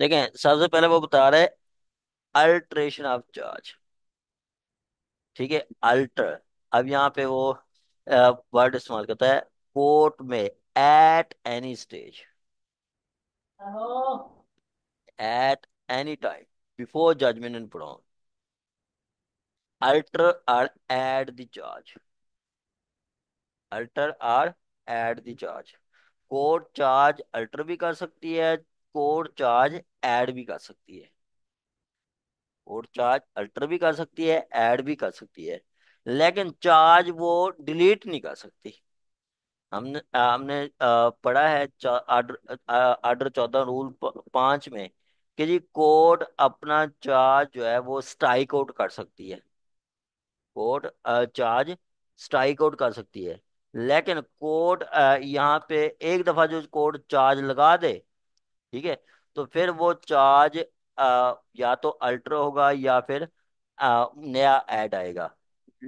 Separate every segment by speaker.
Speaker 1: देखें सबसे पहले वो बता रहे अल्ट्रेशन ऑफ चार्ज ठीक है अल्टर अब यहाँ पे वो वर्ड इस्तेमाल करता है कोर्ट में at any stage at any time before judgment and pronounce alter or add the charge alter or add the charge court charge alter भी कर सकती है कोर चार्ज ऐड भी कर सकती है कोर चार्ज अल्टर भी कर सकती है ऐड भी कर सकती है लेकिन चार्ज वो डिलीट नहीं कर सकती हमने हमने पढ़ा है आर्डर आर्डर चौदह रूल पांच में कि जी कोर्ट अपना चार्ज जो है वो स्ट्राइक आउट कर सकती है कोर्ट चार्ज स्ट्राइक आउट कर सकती है लेकिन कोर्ट यहाँ पे एक दफा जो कोर्ट चार्ज लगा दे ठीक है तो फिर वो चार्ज आ, या तो अल्टर होगा या फिर आ, नया ऐड आएगा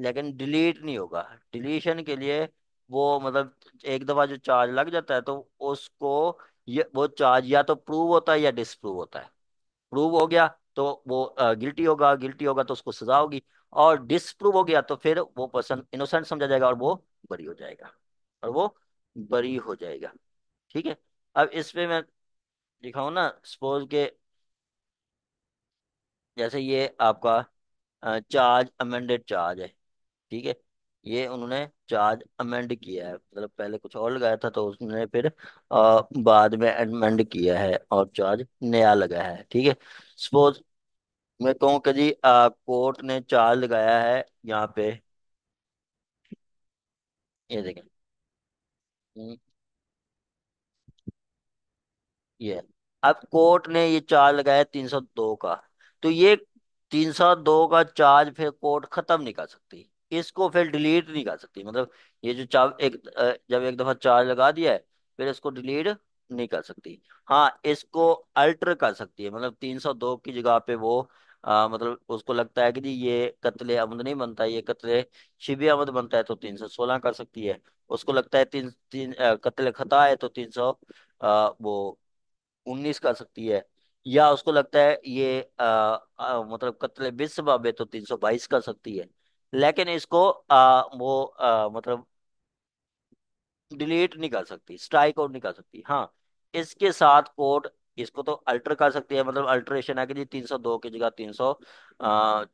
Speaker 1: लेकिन डिलीट नहीं होगा डिलीशन के लिए वो मतलब एक दफ़ा जो चार्ज लग जाता है तो उसको ये वो चार्ज या तो प्रूव होता है या डिसप्रूव होता है प्रूव हो गया तो वो गिल्टी होगा गिल्टी होगा तो उसको सजा होगी और डिसप्रूव हो गया तो फिर वो पर्सन इनोसेंट समझा जाएगा और वो बरी हो जाएगा और वो बरी हो जाएगा ठीक है अब इसमें मैं दिखाओ ना सपोज के जैसे ये आपका चार्ज अमेंडेड चार्ज है ठीक है ये उन्होंने चार्ज अमेंड किया है मतलब पहले कुछ और लगाया था तो उसने फिर आ, बाद में अमेंड किया है और चार्ज नया लगाया है ठीक है सपोज मैं कहूँ कि जी कोर्ट ने चार्ज लगाया है यहाँ पे ये देखें हम्म, ये अब कोर्ट ने ये चार्ज लगाया 302 का तो ये 302 का चार्ज फिर कोर्ट खत्म नहीं कर सकती इसको फिर डिलीट नहीं कर सकती मतलब ये जो चार्ज एक जब एक दफा चार्ज लगा दिया है फिर इसको डिलीट नहीं कर सकती हाँ इसको अल्टर कर सकती है मतलब 302 की जगह पे वो आ, मतलब उसको लगता है कि जी ये कत्ले अमद नहीं बनता ये कत्ले शिबे अमद बनता है तो 316 कर सकती है उसको लगता है तीन तीन कत्ले खता है तो 300 आ, वो उन्नीस कर सकती है या उसको लगता है ये आ, आ, मतलब कत्ल बेसबाब है तो तीन सौ बाईस कर सकती है लेकिन इसको आ, वो आ, मतलब डिलीट नहीं कर सकती स्ट्राइक आउट नहीं कर सकती हाँ इसके साथ कोर्ट इसको तो अल्टर कर सकती है मतलब अल्टरेशन है कि जी तीन सौ दो की जगह तीन सौ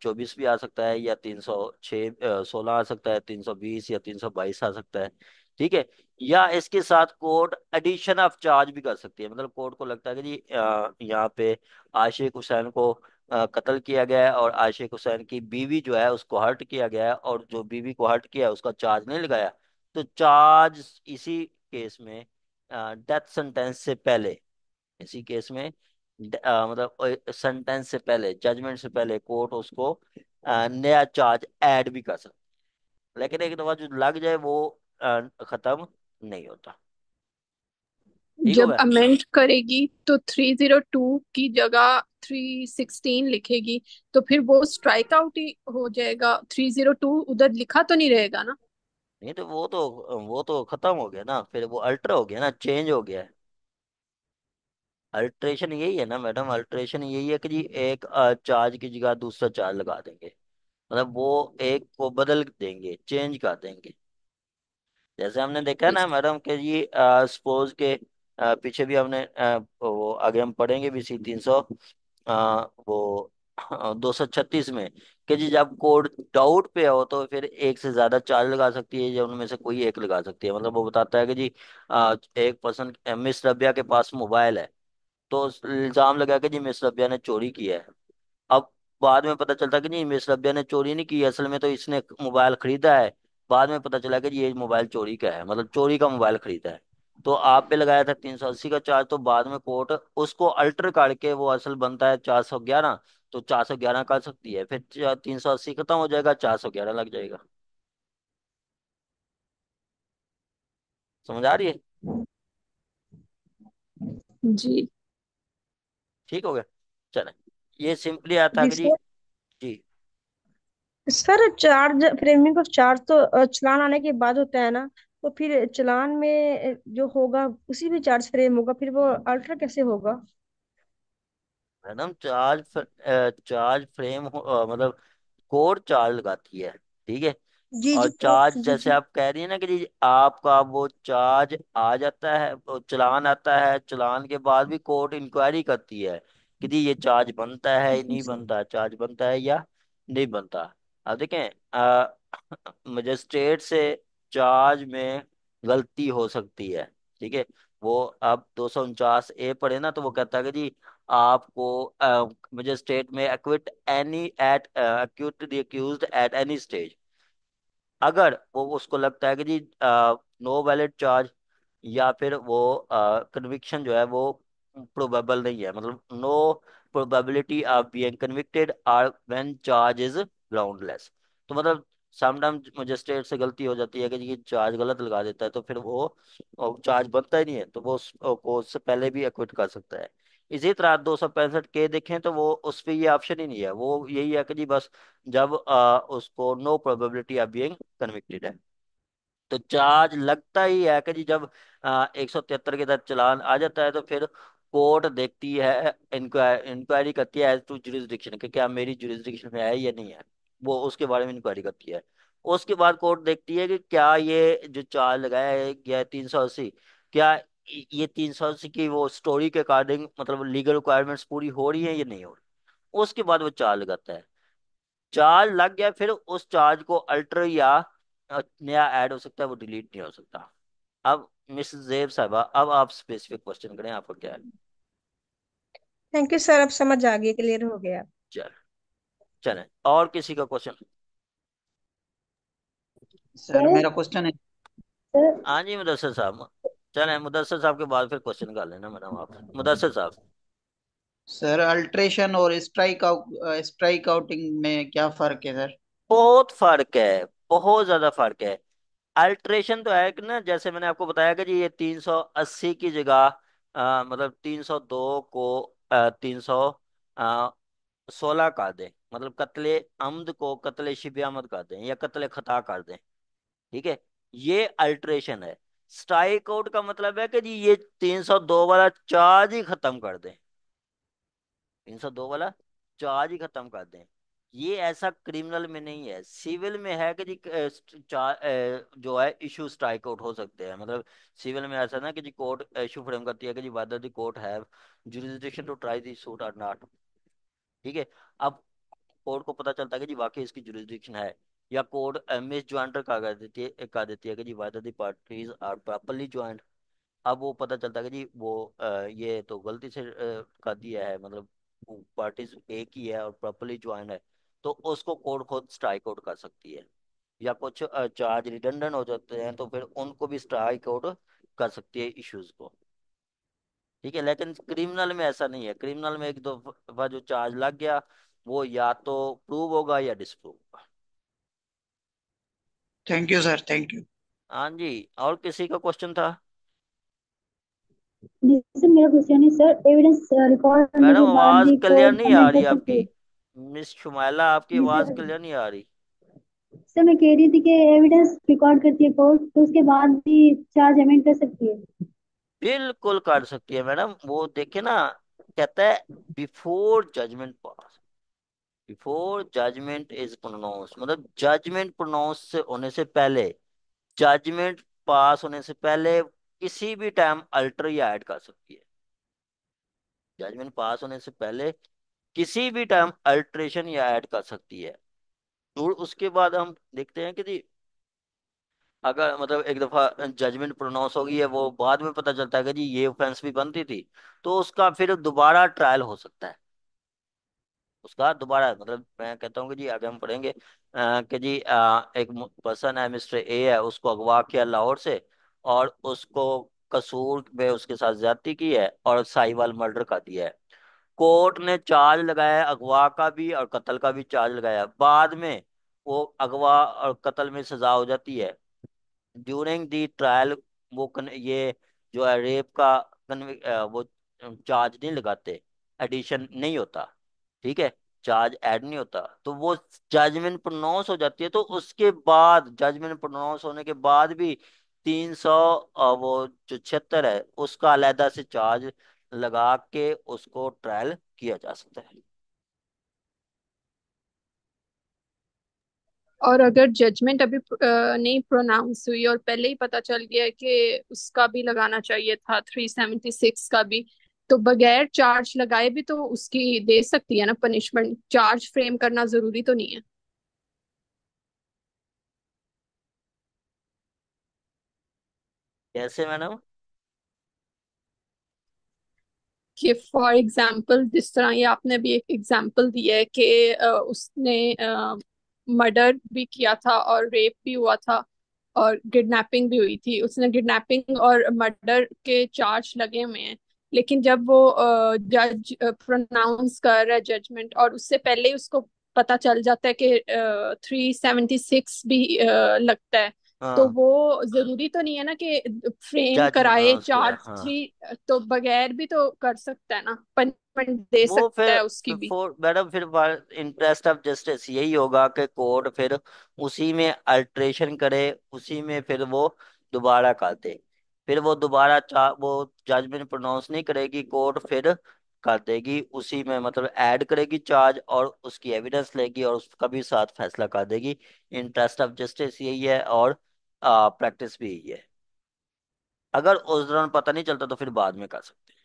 Speaker 1: चौबीस भी आ सकता है या तीन सौ छः सोलह आ सकता है तीन सौ बीस या तीन सौ बाईस आ सकता है ठीक है या इसके साथ कोर्ट एडिशन ऑफ चार्ज भी कर सकती है मतलब कोर्ट को लगता है कि जी यहाँ पे आशिक हुसैन को कत्ल किया गया है और आशिक हुसैन की बीवी जो है उसको हर्ट किया गया है और जो बीवी को हर्ट किया है उसका चार्ज नहीं लगाया तो चार्ज इसी केस में डेथ सेंटेंस से पहले इसी केस में आ, मतलब सेंटेंस से पहले जजमेंट से पहले कोर्ट उसको आ, नया चार्ज ऐड भी कर सकता लेकिन एक दफा जो लग जाए वो खत्म नहीं होता ठीक जब होगा अमेंड
Speaker 2: करेगी तो थ्री जीरो टू की जगह थ्री सिक्सटीन लिखेगी तो फिर वो स्ट्राइक आउट ही हो जाएगा थ्री जीरो टू उधर लिखा तो नहीं रहेगा ना
Speaker 1: नहीं तो वो तो वो तो खत्म हो गया ना फिर वो अल्टर हो गया ना चेंज हो गया अल्ट्रेशन यही है ना मैडम अल्ट्रेशन यही है कि जी एक चार्ज की जगह दूसरा चार्ज लगा देंगे मतलब वो एक को बदल देंगे चेंज कर देंगे जैसे हमने देखा ना मैडम के जी सपोज के आ, पीछे भी हमने आ, वो आगे हम पढ़ेंगे भी सी तीन सौ वो दो सौ छत्तीस में कि जी जब कोड डाउट पे हो तो फिर एक से ज्यादा चार्ज लगा सकती है या उनमें से कोई एक लगा सकती है मतलब वो बताता है कि जी आ, एक पर्सन मिस रबिया के पास मोबाइल है तो इल्जाम लगा कि जी मिस रबिया ने चोरी किया है अब बाद में पता चलता कि जी मिस रबिया ने चोरी नहीं की असल में तो इसने मोबाइल खरीदा है बाद में पता चला कि ये मोबाइल चोरी का है मतलब चोरी का मोबाइल खरीदा है तो आप पे लगाया था तीन सौ अस्सी का चार्ज तो बाद में कोर्ट उसको अल्टर करके वो असल बनता है चार सौ ग्यारह तो चार सौ ग्यारह कर सकती है फिर तीन सौ अस्सी खत्म हो जाएगा चार सौ ग्यारह लग जाएगा समझ आ रही है जी ठीक हो गया चले ये सिंपली आता है जी
Speaker 3: sir charge framing of charge तो चलान आने के बाद होता है ना तो फिर चलान में जो होगा उसी में चार्ज फ्रेम होगा फिर वो अल्ट्रा कैसे होगा
Speaker 1: मैडम चार्ज फ्र, चार्ज फ्रेम मतलब कोर चार्ज लगाती है ठीक है जी और जी चार्ज जी जैसे जी आप कह रही है ना कि आपका वो चार्ज आ जाता है वो चलान आता है चलान के बाद भी कोर्ट इंक्वायरी करती है कि जी ये चार्ज बनता है नहीं बनता चार्ज बनता है या नहीं बनता अब देखें मजिस्ट्रेट से चार्ज में गलती हो सकती है ठीक है वो अब दो सौ उनचास ए पढ़े ना तो वो कहता है कि जी आपको मजिस्ट्रेट में acquit any at acquit the accused at any stage अगर वो उसको लगता है कि जी नो वैलिड चार्ज या फिर वो कन्विक्शन जो है वो प्रोबेबल नहीं है मतलब no probability of being convicted or when charge is groundless तो मतलब समटाइम मजिस्ट्रेट से गलती हो जाती है कि ये चार्ज गलत लगा देता है तो फिर वो चार्ज बनता ही नहीं है तो वो कोर्ट से पहले भी एक्विट कर सकता है इसी तरह दो सौ पैंसठ के देखें तो वो उस पर ये ऑप्शन ही नहीं है वो यही है कि जी बस जब आ, उसको no probability of being convicted है तो चार्ज लगता ही है कि जी जब आ, एक सौ तिहत्तर के तहत चलान आ जाता है तो फिर कोर्ट देखती है इंक्वायरी करती है एज टू जुरिस्डिक्शन कि क्या मेरी जुरिस्डिक्शन में है या नहीं है वो उसके बारे में इंक्वायरी करती है उसके बाद कोर्ट देखती है कि क्या ये जो चार्ज लगाया गया है तीन सौ अस्सी क्या ये तीन सौ अस्सी की वो स्टोरी के अकॉर्डिंग मतलब लीगल रिक्वायरमेंट्स पूरी हो रही है या नहीं हो रही उसके बाद वो चार्ज लगाता है चार्ज लग गया फिर उस चार्ज को अल्टर या नया ऐड हो सकता है वो डिलीट नहीं हो सकता अब मिस जेब साहबा अब आप स्पेसिफिक क्वेश्चन करें आपको क्या है
Speaker 3: थैंक यू सर अब समझ आ गई क्लियर हो गया
Speaker 1: चलो चले और किसी का क्वेश्चन सर मेरा क्वेश्चन है हाँ जी मुदस्सर साहब चले मुदस्सर साहब के बाद फिर क्वेश्चन कर लेना मैडम आप मुदस्सर साहब सर अल्ट्रेशन और स्ट्राइक आउट स्ट्राइक आउटिंग में क्या फर्क है सर बहुत फर्क है बहुत ज्यादा फर्क है अल्ट्रेशन तो है कि ना जैसे मैंने आपको बताया कि ये 380 की जगह आ, मतलब 302 को आ, 316 कर दे मतलब कत्ले अमद को कत्ले शिब्यामद कर दें या कत्ले खता कर दें ठीक है ये अल्ट्रेशन है स्ट्राइक आउट का मतलब है कि जी ये तीन सौ दो वाला चार्ज ही खत्म कर दें तीन सौ दो वाला चार्ज ही खत्म कर दें ये ऐसा क्रिमिनल में नहीं है सिविल में है कि जी जो है इशू स्ट्राइक आउट हो सकते हैं मतलब सिविल में ऐसा ना कि जी कोर्ट इशू फ्रेम करती है कि जी whether the court have jurisdiction to try the suit or not ठीक है अब कोर्ट को पता चलता है कि जी वाकई इसकी जुरिस्डिक्शन है या कोर्ट एम एस ज्वाइंटर का कर देती है कह देती है कि जी whether the parties are properly joined अब वो पता चलता है कि जी वो ये तो गलती से कर दिया है मतलब पार्टीज एक ही है और प्रॉपरली ज्वाइन है तो उसको कोर्ट खुद स्ट्राइक आउट कर सकती है या कुछ चार्ज रिडंडेंट हो जाते हैं तो फिर उनको भी स्ट्राइक आउट कर सकती है इश्यूज को ठीक है लेकिन क्रिमिनल में ऐसा नहीं है क्रिमिनल में एक दो जो चार्ज लग गया वो या तो प्रूव होगा या डिसप्रूव होगा thank you sir thank you हाँ जी और किसी का क्वेश्चन था
Speaker 3: मेरा क्वेश्चन है सर एविडेंस रिकॉर्ड मैडम आवाज क्लियर नहीं आ रही आपकी
Speaker 1: मिस शुमाइला आपकी आवाज क्लियर नहीं आ रही
Speaker 3: सर मैं कह रही थी कि एविडेंस रिकॉर्ड करती है कोर्ट तो उसके बाद भी चार्ज अमेंड कर सकती है
Speaker 1: बिल्कुल कर सकती है मैडम वो देखे ना कहता है before judgment pass before judgment is pronounce मतलब जजमेंट प्रोनाउंस होने से पहले जजमेंट पास होने से पहले किसी भी टाइम अल्टर या ऐड कर सकती है जजमेंट पास होने से पहले किसी भी टाइम अल्ट्रेशन या ऐड कर सकती है तो उसके बाद हम देखते हैं कि जी अगर मतलब एक दफ़ा जजमेंट प्रोनाउंस हो गई है वो बाद में पता चलता है कि जी ये ऑफेंस भी बनती थी तो उसका फिर दोबारा ट्रायल हो सकता है उसका दोबारा मतलब मैं कहता हूँ कि जी आगे हम पढ़ेंगे आ, कि जी आ, एक पर्सन है मिस्टर ए है उसको अगवा किया लाहौर से और उसको कसूर में उसके साथ ज्यादा की है और साहिवाल मर्डर का दिया है कोर्ट ने चार्ज लगाया अगवा का भी और कत्ल का भी चार्ज लगाया बाद में वो अगवा और कत्ल में सजा हो जाती है ड्यूरिंग दी ट्रायल वो कन, ये जो है रेप का वो चार्ज नहीं लगाते एडिशन नहीं होता ठीक है चार्ज ऐड नहीं होता तो वो जजमेंट प्रोनाउंस हो जाती है तो उसके बाद जजमेंट प्रोनाउंस होने के बाद भी तीन सौ वो जो छिहत्तर है उसका अलहदा से चार्ज लगा के उसको ट्रायल किया जा सकता है
Speaker 2: और अगर जजमेंट अभी नहीं प्रोनाउंस हुई और पहले ही पता चल गया है कि उसका भी लगाना चाहिए था थ्री सेवेंटी सिक्स का भी तो बगैर चार्ज लगाए भी तो उसकी दे सकती है ना पनिशमेंट चार्ज फ्रेम करना जरूरी तो नहीं है
Speaker 1: कैसे मैडम
Speaker 2: कि फॉर एग्जाम्पल जिस तरह ये आपने भी एक एग्जाम्पल दिया है कि उसने मर्डर भी किया था और रेप भी हुआ था और किडनैपिंग भी हुई थी उसने किडनैपिंग और मर्डर के चार्ज लगे हुए हैं लेकिन जब वो जज प्रोनाउंस कर रहा है जजमेंट और उससे पहले ही उसको पता चल जाता है कि थ्री सेवेंटी सिक्स भी लगता है तो हाँ, तो वो जरूरी तो नहीं है ना कि फ्रेम कराए चार्ज हाँ, थ्री हाँ। तो बगैर भी तो कर सकता है ना पनिशमेंट दे वो सकता फिर है
Speaker 1: उसकी भी मैडम फिर इंटरेस्ट ऑफ जस्टिस यही होगा कि कोर्ट फिर उसी में अल्ट्रेशन करे उसी में फिर वो दोबारा कर दे फिर वो दोबारा चा वो जजमेंट प्रोनाउंस नहीं करेगी कोर्ट फिर कर देगी उसी में मतलब ऐड करेगी चार्ज और उसकी एविडेंस लेगी और उसका भी साथ फैसला कर देगी इंटरेस्ट ऑफ जस्टिस यही है और प्रैक्टिस भी यही है अगर उस दौरान पता नहीं चलता तो फिर बाद में कर सकते हैं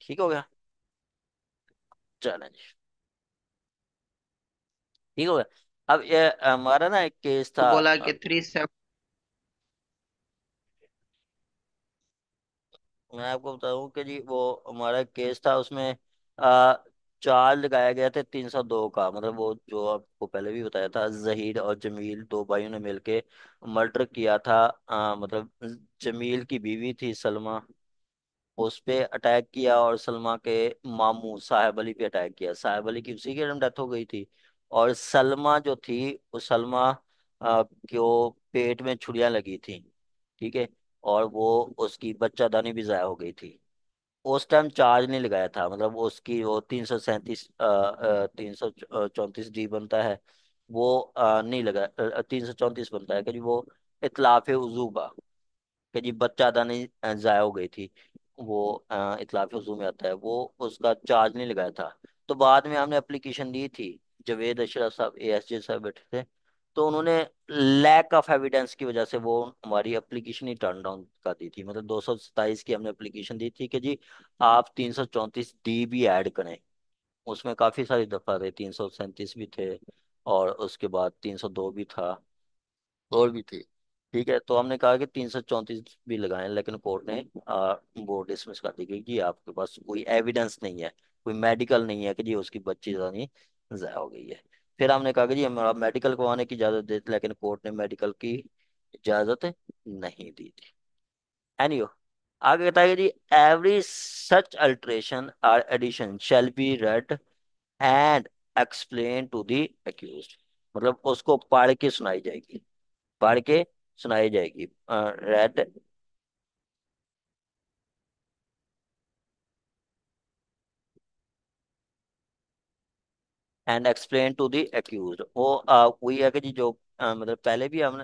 Speaker 1: ठीक हो गया चैलेंज ठीक हो गया अब ये हमारा ना एक केस था बोला कि थ्री सेवन मैं आपको बताऊं कि जी वो हमारा केस था उसमें चार लगाया गया था तीन सौ दो का मतलब वो जो आपको पहले भी बताया था जहीर और जमील दो भाइयों ने मिलके मर्डर किया था आ, मतलब जमील की बीवी थी सलमा उस पे अटैक किया और सलमा के मामू साहेब अली पे अटैक किया साहेब अली की उसी के टाइम डेथ हो गई थी और सलमा जो थी वो सलमा आ, को पेट में छुड़ियां लगी थी ठीक है और वो उसकी बच्चादानी भी ज़ाया हो गई थी उस टाइम चार्ज नहीं लगाया था मतलब उसकी वो तीन सौ सैंतीस तीन सौ चौंतीस डी बनता है वो आ, नहीं लगा तीन सौ चौंतीस बनता है कि जी वो इतलाफ उजूबा कि जी बच्चादानी दानी ज़ाया हो गई थी वो इतलाफ उजू में आता है वो उसका चार्ज नहीं लगाया था तो बाद में हमने एप्लीकेशन दी थी जवेद अशरफ साहब ए एस जे साहब बैठे थे तो उन्होंने लैक ऑफ एविडेंस की वजह से वो हमारी एप्लीकेशन ही टर्न डाउन कर दी थी मतलब दो सौ की हमने एप्लीकेशन दी थी कि जी आप तीन सौ डी भी ऐड करें उसमें काफ़ी सारी दफ़ा थे तीन सौ सैंतीस भी थे और उसके बाद तीन सौ दो भी था और भी थी ठीक है तो हमने कहा कि तीन सौ चौंतीस भी लगाएं लेकिन कोर्ट ने वो डिसमिस कर दी कि आपके पास कोई एविडेंस नहीं है कोई मेडिकल नहीं है कि जी उसकी बच्ची जानी ज़ाया हो गई है फिर हमने कहा कि जी हमारा मेडिकल करवाने की इजाज़त देते लेकिन कोर्ट ने मेडिकल की इजाज़त नहीं दी थी एनी anyway, आगे कहता है जी every such alteration or addition shall be read and explain to the accused मतलब उसको पढ़ के सुनाई जाएगी पढ़ के सुनाई जाएगी read uh, and explain to the accused वो वही है कि जी जो आ, मतलब पहले भी हम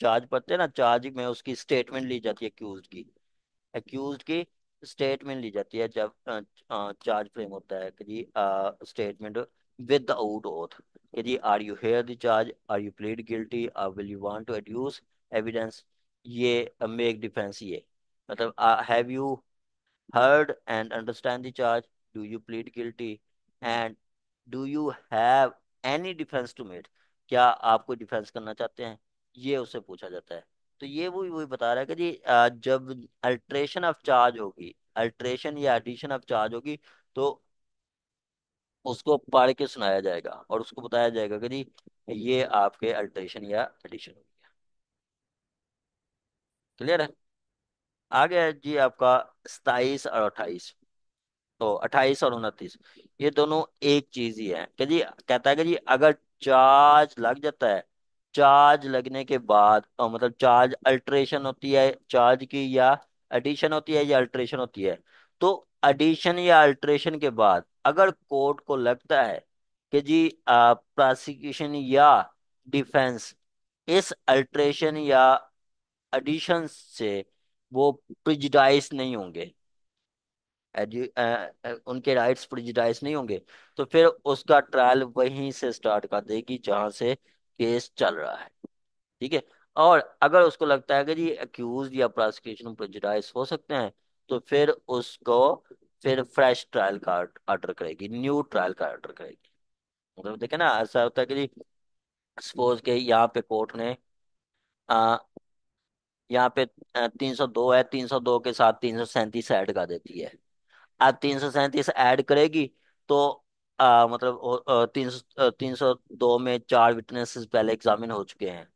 Speaker 1: चार्ज पढ़ते हैं ना चार्ज में उसकी स्टेटमेंट ली जाती है एक्यूज की एक्यूज की स्टेटमेंट ली जाती है जब चार्ज फ्रेम होता है कि जी स्टेटमेंट विद आउट ओथ कि जी are you hear the charge are you plead guilty or will you want to adduce evidence ये मेक uh, डिफेंस ये मतलब have you heard and understand the charge do you plead guilty and do you have any defence to made क्या आप कोई defence करना चाहते हैं ये उसे पूछा जाता है तो ये वो वही बता रहा है कि जी जब अल्ट्रेशन ऑफ चार्ज होगी अल्ट्रेशन या एडिशन ऑफ चार्ज होगी तो उसको पढ़ के सुनाया जाएगा और उसको बताया जाएगा कि जी ये आपके अल्ट्रेशन या एडिशन होगी क्लियर है आगे है जी आपका सताइस और अट्ठाईस तो अट्ठाईस और उनतीस ये दोनों एक चीज ही है कि जी कहता है कि जी अगर चार्ज लग जाता है चार्ज लगने के बाद तो मतलब चार्ज अल्ट्रेशन होती है चार्ज की या एडिशन होती है या अल्ट्रेशन होती है तो एडिशन या अल्ट्रेशन के बाद अगर कोर्ट को लगता है कि जी प्रोसिक्यूशन या डिफेंस इस अल्ट्रेशन या एडिशन से वो प्रिजुडाइज नहीं होंगे उनके राइट्स प्रिजिडाइज नहीं होंगे तो फिर उसका ट्रायल वहीं से स्टार्ट कर देगी जहां से केस चल रहा है ठीक है और अगर उसको लगता है कि जी एक्यूज या प्रोसिक्यूशन प्रिजिटाइज हो सकते हैं तो फिर उसको फिर फ्रेश ट्रायल का ऑर्डर करेगी न्यू ट्रायल का ऑर्डर करेगी मतलब देखे ना ऐसा होता है कि जी सपोज के यहाँ पे कोर्ट ने आ, यहाँ पे तीन सौ दो है तीन सौ दो के साथ तीन सौ सैंतीस ऐड कर देती है आप तीन सौ सैंतीस ऐड करेगी तो आ, मतलब तीन सौ तीन सौ दो में चार विटनेसेस पहले एग्जामिन हो चुके हैं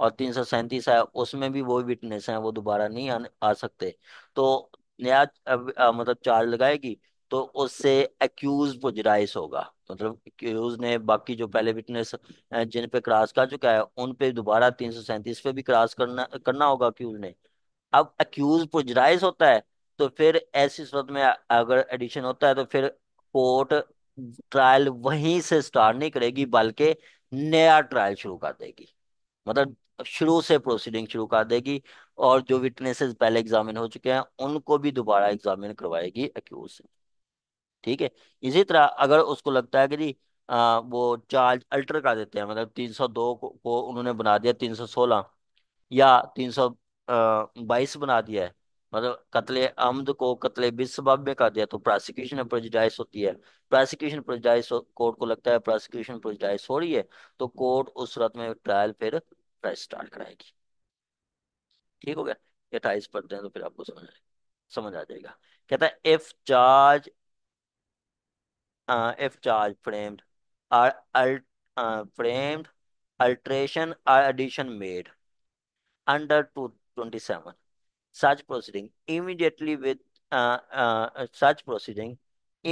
Speaker 1: और तीन सौ सैंतीस है उसमें भी वो विटनेस हैं वो दोबारा नहीं आ, आ सकते तो नया मतलब चार्ज लगाएगी तो उससे एक्यूज पुजराइस होगा मतलब एक्यूज ने बाकी जो पहले विटनेस जिन पे क्रॉस कर चुका है उन पे दोबारा तीन सौ सैंतीस पे भी क्रॉस करना करना होगा एक्यूज ने अब एक्यूज पुजराइस होता है तो फिर ऐसी सूरत में अगर एडिशन होता है तो फिर कोर्ट ट्रायल वहीं से स्टार्ट नहीं करेगी बल्कि नया ट्रायल शुरू कर देगी मतलब शुरू से प्रोसीडिंग शुरू कर देगी और जो विटनेसेस पहले एग्जामिन हो चुके हैं उनको भी दोबारा एग्जामिन करवाएगी अक्यूज से ठीक है इसी तरह अगर उसको लगता है कि जी आ, वो चार्ज अल्टर कर देते हैं मतलब 302 को, को उन्होंने बना दिया 316 या 322 बना दिया है मतलब कत्ले आमद को कत्ले बिसबाब में कर दिया तो प्रोसिक्यूशन प्रेजुडाइस होती है प्रोसिक्यूशन प्रेजुडाइस कोर्ट को लगता है प्रोसिक्यूशन प्रेजुडाइस हो रही है तो कोर्ट उस सूरत में ट्रायल फिर स्टार्ट कराएगी ठीक हो गया ये अट्ठाईस पढ़ते हैं तो फिर आपको समझ समझ आ जाएगा कहता है if charge if charge framed or alter framed alteration or addition made under two twenty seven such proceeding immediately with uh, uh, such proceeding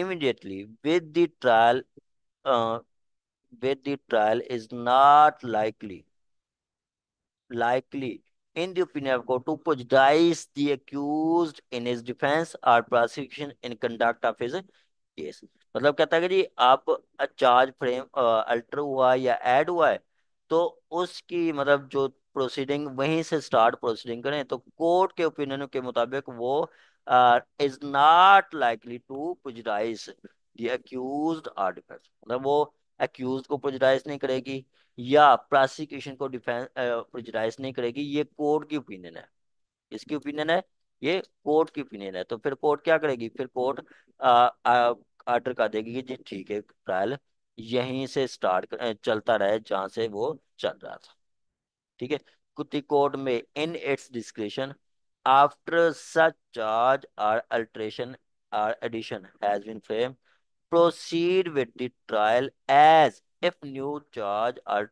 Speaker 1: immediately with the trial uh, with the trial is not likely likely in the opinion of court to prejudice the accused in his defense or prosecution in conduct of his case मतलब कहता है कि जी आप charge frame alter हुआ या add हुआ है तो उसकी मतलब जो प्रोसीडिंग वहीं से स्टार्ट प्रोसीडिंग करें तो कोर्ट के ओपिनियन के मुताबिक वो is not likely to prejudice the accused article मतलब वो एक्यूज को प्रोजराइज नहीं करेगी या प्रोसिक्यूशन को डिफेंस प्रोजराइज नहीं करेगी ये कोर्ट की ओपिनियन है इसकी ओपिनियन है ये कोर्ट की ओपिनियन है तो फिर कोर्ट क्या करेगी फिर कोर्ट आर्डर कर देगी कि जी ठीक है ट्रायल यहीं से स्टार्ट चलता रहे जहां से वो चल रहा था ठीक है कुत्ती कोर्ट में in its discretion after such charge or alteration or addition has been frame proceed with the trial as if new charge or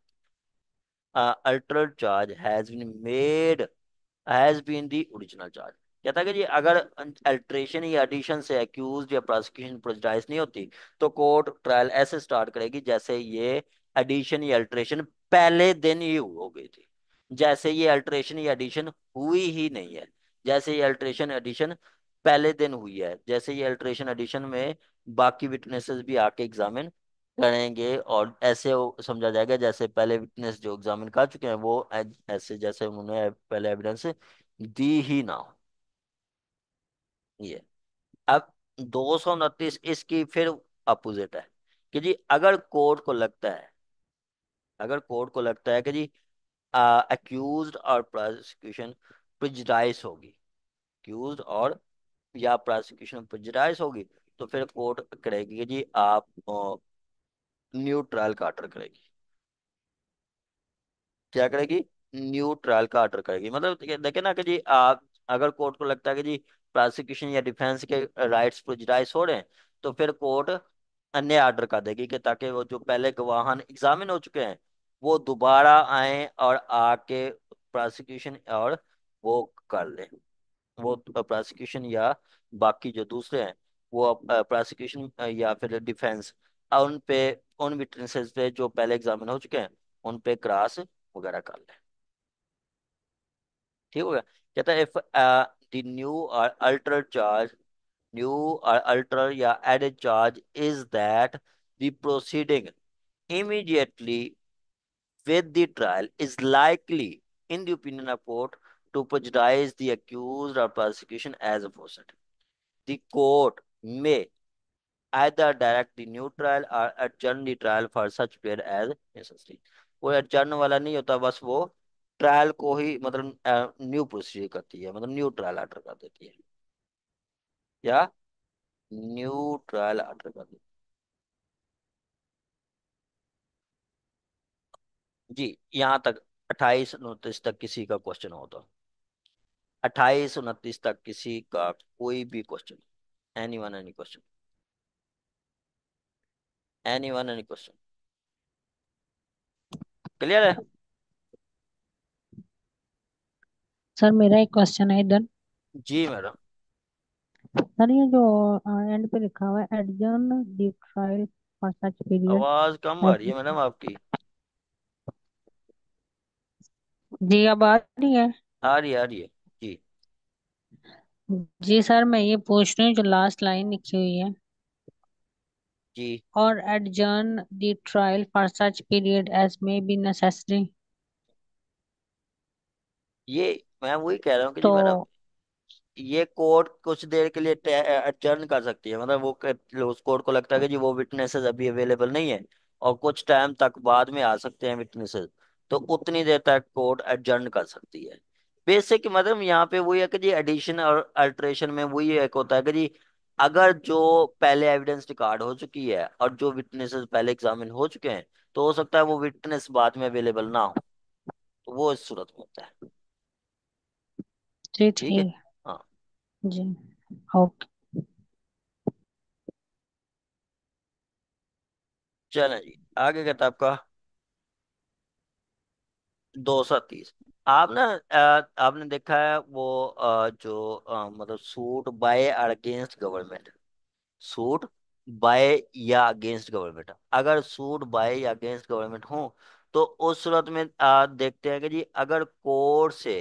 Speaker 1: alter charge has been made has been the original charge कहता है कि जी अगर alteration या addition से accused या prosecution प्रोजाइज नहीं होती तो कोर्ट ट्रायल ऐसे स्टार्ट करेगी जैसे ये एडिशन या अल्ट्रेशन पहले दिन ही हो गई थी जैसे ये अल्ट्रेशन या एडिशन हुई ही नहीं है जैसे ये अल्ट्रेशन एडिशन पहले दिन हुई है जैसे ये अल्ट्रेशन एडिशन में बाकी विटनेसेस भी आके एग्जामिन करेंगे और ऐसे समझा जाएगा जैसे पहले विटनेस जो एग्जामिन कर चुके हैं वो ऐसे जैसे उन्होंने पहले एविडेंस दी ही ना हो ये अब दो इसकी फिर अपोजिट है कि जी अगर कोर्ट को लगता है अगर कोर्ट को लगता है कि जी अक्यूज और प्रोसिक्यूशन प्रिजराइज होगी अक्यूज और या प्रोसिक्यूशन प्रिजराइज होगी तो फिर कोर्ट करेगी जी आप न्यू ट्रायल का ऑर्डर करेगी क्या करेगी न्यू ट्रायल का ऑर्डर करेगी मतलब देखे ना कि जी आप अगर कोर्ट को लगता है कि जी प्रोसिक्यूशन या डिफेंस के राइट्स प्रिजराइज हो रहे हैं तो फिर कोर्ट अन्य ऑर्डर कर देगी कि ताकि वो जो पहले गवाहन एग्जामिन हो चुके हैं वो दोबारा आए और आके प्रोसिक्यूशन और वो कर लें वो प्रोसिक्यूशन हम्म। या बाकी जो दूसरे हैं वो प्रोसिक्यूशन या फिर डिफेंस उन पे उन विटनेसेस पे जो पहले एग्जामिन हो चुके हैं उन पे क्रॉस वगैरह कर लें ठीक हो गया कहता है इफ द न्यू और अल्टर चार्ज न्यू और अल्टर या added charge is that the proceeding immediately with the trial is likely, in the opinion of court, to prejudice the accused or prosecution as a opposite. The court may either direct the new trial or adjourn the trial for such period as necessary. कोई adjourn वाला नहीं होता बस वो trial को ही मतलब new procedure करती है मतलब न्यू ट्रायल ऑर्डर कर देती है या न्यू ट्रायल ऑर्डर कर देती है जी यहाँ तक अट्ठाईस उनतीस तक किसी का क्वेश्चन हो तो अट्ठाईस उनतीस तक किसी का कोई भी question any one any question any one any question clear है
Speaker 3: सर मेरा एक क्वेश्चन है इधर जी मैडम सर ये जो एंड पे लिखा हुआ है adjourn the trial for such period आवाज कम आ रही है
Speaker 1: मैडम आपकी
Speaker 3: जी अब आ रही है
Speaker 1: आ रही आ रही है जी
Speaker 3: जी सर मैं ये पूछ रही हूँ जो लास्ट लाइन लिखी हुई है जी और adjourn the trial for such period as may be necessary
Speaker 1: ये मैं वही कह रहा हूँ कि जी तो मैडम ये कोर्ट कुछ देर के लिए अटर्न कर सकती है मतलब वो उस कोर्ट को लगता है कि जी वो विटनेसेस अभी अवेलेबल नहीं है और कुछ टाइम तक बाद में आ सकते हैं विटनेसेस तो उतनी देर तक कोर्ट एडजर्न कर सकती है बेसिक मतलब यहाँ पे वही है कि जी एडिशन और अल्ट्रेशन में वही एक होता है कि जी अगर जो पहले एविडेंस रिकॉर्ड हो चुकी है और जो विटनेसेस पहले एग्जामिन हो चुके हैं तो हो सकता है वो विटनेस बाद में अवेलेबल ना हो तो वो इस सूरत में होता है जी ठीक है हाँ
Speaker 2: जी ओके
Speaker 1: चलें जी आगे कहता आपका दो सौ तीस आप ना आपने देखा है वो जो मतलब suit by against government suit by या अगेंस्ट गवर्नमेंट अगर सूट बाय या अगेंस्ट गवर्नमेंट हो तो उस सूरत में आ, देखते हैं कि जी अगर कोर्ट से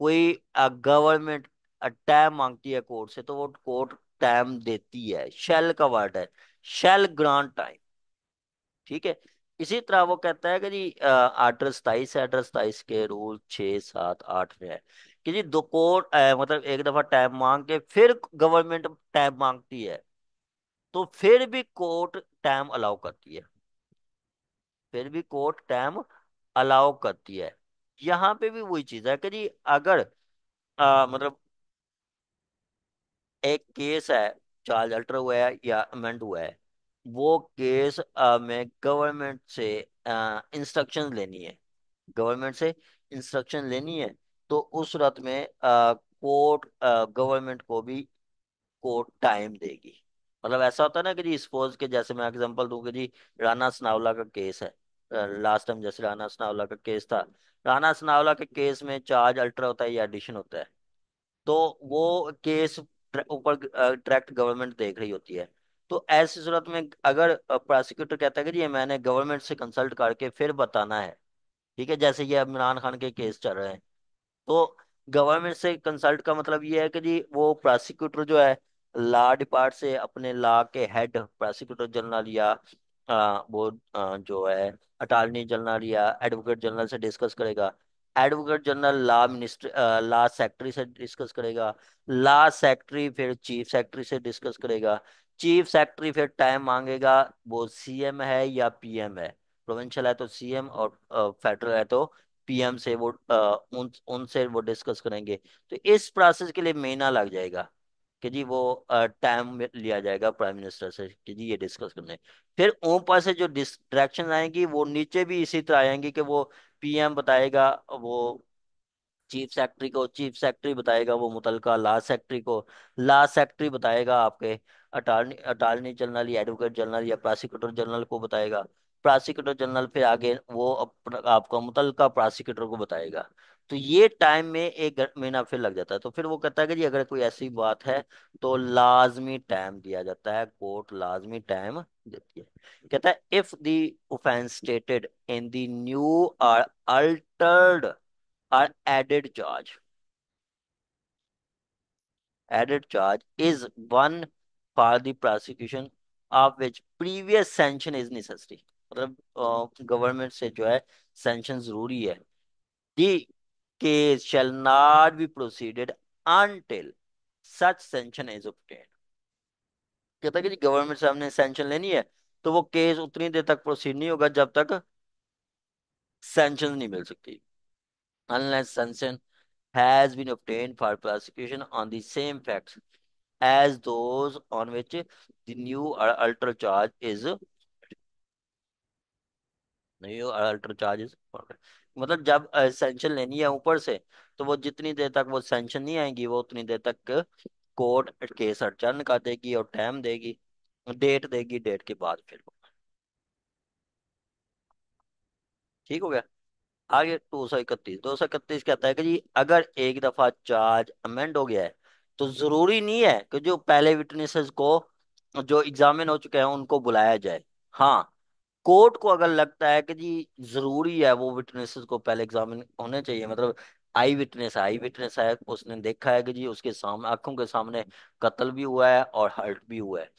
Speaker 1: कोई गवर्नमेंट टाइम मांगती है कोर्ट से तो वो कोर्ट टाइम देती है शेल का वर्ड है शेल ग्रांट टाइम ठीक है इसी तरह वो कहता है कि जी आर्डर सताइस है आर्डर सताइस के रूल छः सात आठ में है कि जी दो कोर्ट मतलब एक दफ़ा टाइम मांग के फिर गवर्नमेंट टाइम मांगती है तो फिर भी कोर्ट टाइम अलाउ करती है फिर भी कोर्ट टाइम अलाउ करती है यहाँ पे भी वही चीज़ है कि जी अगर आ, मतलब एक केस है चार्ज अल्टर हुआ है या अमेंड हुआ है वो केस हमें गवर्नमेंट से इंस्ट्रक्शन लेनी है गवर्नमेंट से इंस्ट्रक्शन लेनी है तो उस रत में कोर्ट गवर्नमेंट को भी कोर्ट टाइम देगी मतलब ऐसा होता है ना कि जी सपोज के जैसे मैं एग्जांपल दूं कि जी राणा सनावला का केस है लास्ट टाइम जैसे राणा सनावला का केस था राणा सनावला के केस में चार्ज अल्टर होता है या एडिशन होता है तो वो केस ऊपर डायरेक्ट गवर्नमेंट देख रही होती है तो ऐसी सूरत में अगर प्रोसिक्यूटर कहता है कि ये मैंने गवर्नमेंट से कंसल्ट करके फिर बताना है ठीक है जैसे ये इमरान खान के केस चल रहे हैं तो गवर्नमेंट से कंसल्ट का मतलब ये है कि जी वो प्रोसिक्यूटर जो है लॉ डिपार्ट से अपने लॉ के हेड प्रोसिक्यूटर जनरल या आ, वो आ, जो है अटॉर्नी जनरल या एडवोकेट जनरल से डिस्कस करेगा advocate general law minister law secretary से डिस्कस करेगा लॉ सेक्रेटरी फिर चीफ सेक्रेटरी से डिस्कस करेगा चीफ सेक्रेटरी फिर टाइम मांगेगा वो सीएम है या पीएम है प्रोविंशियल है तो सीएम और फेडरल है तो पीएम से वो उन उनसे वो डिस्कस करेंगे तो इस प्रोसेस के लिए महीना लग जाएगा कि जी वो टाइम लिया जाएगा प्राइम मिनिस्टर से कि जी ये डिस्कस करने फिर ऊपर से जो डायरेक्शन आएंगी वो नीचे भी इसी तरह आएंगी कि वो पीएम बताएगा वो चीफ सेक्रेटरी को चीफ सेक्रेटरी बताएगा वो मुतलका लास्ट सेक्रेटरी को लास्ट सेक्रेटरी बताएगा आपके अटार्नी अटार्नी जनरल या एडवोकेट जनरल या प्रोसिक्यूटर जनरल को बताएगा प्रोसिक्यूटर जनरल फिर आगे वो आपका मुतल प्रोसिक्यूटर को बताएगा तो ये टाइम में एक महीना फिर लग जाता है तो फिर वो कहता है कि जी अगर कोई ऐसी बात है तो लाजमी टाइम दिया जाता है कोर्ट लाजमी टाइम देती है कहता है if the offence stated in the new or altered or added charge added charge is one for the prosecution of which previous sanction is necessary मतलब गवर्नमेंट से जो है सेंशन जरूरी है the case shall not be proceeded until such sanction is obtained कहता कि government साहब ने सेंशन लेनी है तो वो केस उतनी देर तक प्रोसीड नहीं होगा जब तक सेंशन नहीं मिल सकती unless sanction has been obtained for prosecution on the same facts as those on which the new ultra charge is new ultra charge is मतलब जब सेंशन लेनी है ऊपर से तो वो जितनी देर तक वो सेंशन नहीं आएगी वो उतनी देर तक कोर्ट केस अड़चन का देगी और टाइम देगी डेट देगी डेट के बाद फिर ठीक हो गया आगे दो सौ इकतीस दो सौ इकतीस कहता है कि जी अगर एक दफा चार्ज अमेंड हो गया है तो जरूरी नहीं है कि जो पहले विटनेसेस को जो एग्जामिन हो चुके हैं उनको बुलाया जाए हाँ कोर्ट को अगर लगता है कि जी जरूरी है वो विटनेसेस को पहले एग्जामिन होने चाहिए मतलब आई विटनेस आई विटनेस है उसने देखा है कि जी उसके सामने आंखों के सामने कत्ल भी हुआ है और हर्ट भी हुआ है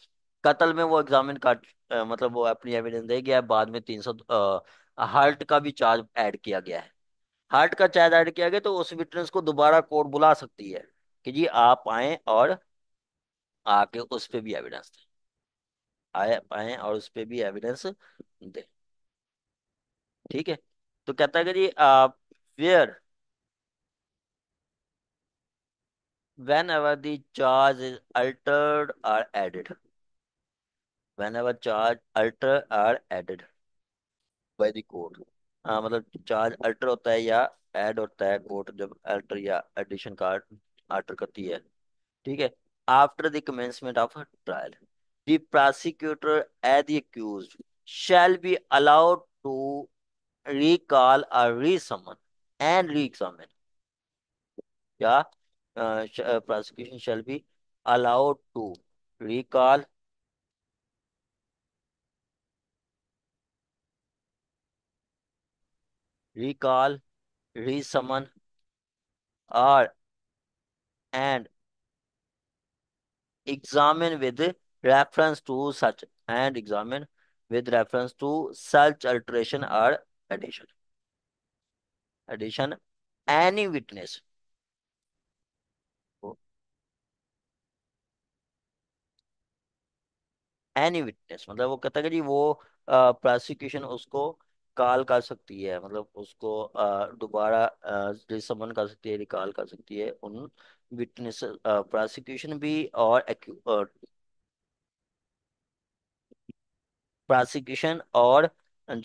Speaker 1: कत्ल में वो एग्जामिन काट मतलब वो अपनी एविडेंस दे गया है बाद में तीन सौ हर्ट का भी चार्ज ऐड किया गया है हार्ट का चार्ज ऐड किया गया तो उस विटनेस को दोबारा कोर्ट बुला सकती है कि जी आप आए और आके उस पर भी एविडेंस दें आए आए और उस पर भी एविडेंस दें ठीक है तो कहता है कि जी आप wherever the charge is altered or added whenever charge alter or by by court हाँ मतलब चार्ज अल्टर होता है या एड होता है कोर्ट जब अल्टर या एडिशन कार्ड आर्टर करती है ठीक है after the commencement of trial prosecutor at shall be allowed to recall a resummon and reexamine या prosecution shall be allowed to recall recall resummon और and examine with reference to such and examine with reference to such alteration or addition addition any witness any witness मतलब वो कहता है कि जी वो prosecution उसको call कर सकती है मतलब उसको दोबारा समन कर सकती है रिकॉल कर सकती है उन विटनेस प्रोसिक्यूशन uh, भी और प्रोसिक्यूशन और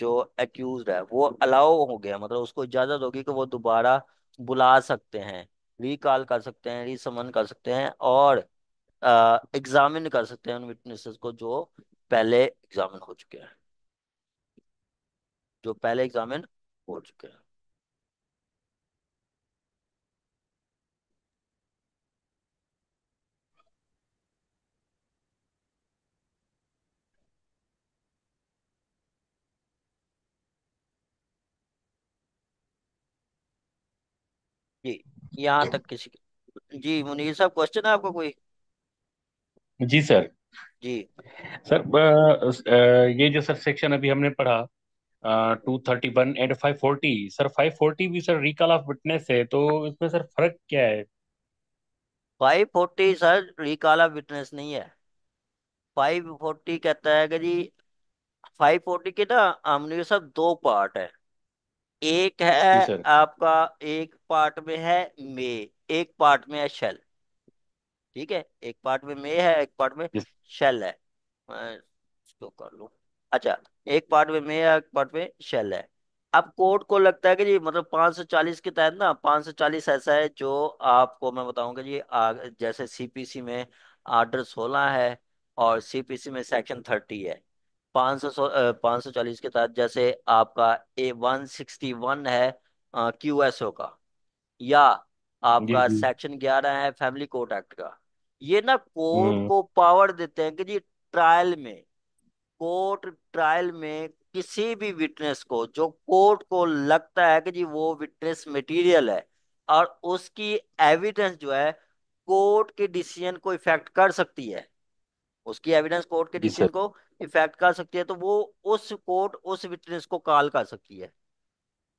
Speaker 1: जो एक्यूज है वो अलाउ हो गया मतलब उसको इजाजत होगी कि वो दोबारा बुला सकते हैं रिकॉल कर सकते हैं रिसमन कर सकते हैं और एग्जामिन uh, कर सकते हैं उन विटनेसेस को जो पहले एग्जामिन हो चुके हैं जो पहले एग्जामिन हो चुके हैं जी यहाँ तो तक किसी जी मुनीर साहब क्वेश्चन है आपका कोई जी सर जी
Speaker 2: सर अ, ये जो सर सेक्शन अभी हमने पढ़ा
Speaker 1: two thirty one and five forty sir five forty भी सर रिकॉल ऑफ विटनेस है तो इसमें सर फर्क क्या है five forty sir recall of witness नहीं है फाइव फोर्टी कहता है कि जी फाइव फोर्टी के ना हमने सब दो पार्ट है एक जी है सर आपका एक पार्ट में है मे एक पार्ट में है शेल ठीक है एक पार्ट में मे है एक पार्ट में शेल है मैं इसको कर लूं अच्छा एक पार्ट में मे है एक पार्ट में शेल है अब कोर्ट को लगता है कि जी मतलब 540 के तहत ना 540 ऐसा है जो आपको मैं बताऊंगा जी आ, जैसे सीपीसी में आर्डर 16 है और सीपीसी में सेक्शन 30 है पाँच सौ पाँच सौ चालीस के तहत जैसे आपका ए वन सिक्सटी वन है क्यू एस ओ का या जी आपका जी सेक्शन ग्यारह है फैमिली कोर्ट एक्ट का ये ना कोर्ट हम्म। को पावर देते हैं कि जी ट्रायल में कोर्ट ट्रायल में किसी भी विटनेस को जो कोर्ट को लगता है कि जी वो विटनेस मटेरियल है और उसकी एविडेंस जो है कोर्ट के डिसीजन को इफेक्ट कर सकती है उसकी एविडेंस कोर्ट के जी डिसीजन सर को इफेक्ट कर सकती है तो वो उस कोर्ट उस विटनेस को कॉल कर सकती है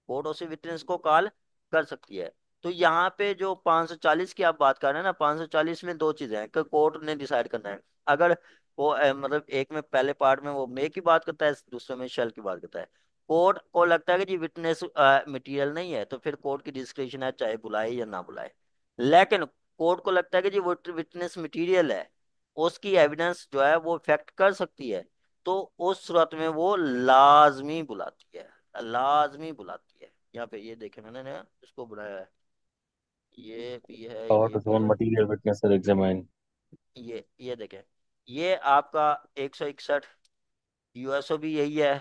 Speaker 1: कोर्ट उस विटनेस को कॉल कर सकती है तो यहाँ पे जो 540 की आप बात कर रहे हैं ना 540 में दो चीजें हैं कि कोर्ट ने डिसाइड करना है अगर वो ए, मतलब एक में पहले पार्ट में वो मे की बात करता है दूसरे में शेल की बात करता है कोर्ट को लगता है कि जी विटनेस मटेरियल नहीं है तो फिर कोर्ट की डिस्क्रिप्शन है चाहे बुलाए या ना बुलाए लेकिन कोर्ट को लगता है कि जी विटनेस मटीरियल है उसकी एविडेंस जो है वो इफेक्ट कर सकती है तो उस सूरत में वो लाजमी बुलाती है लाजमी बुलाती है यहाँ पे ये देखे मैंने ना इसको बुलाया है ये भी है ये ये देखें ये आपका एक सौ इकसठ यूएसओ भी यही है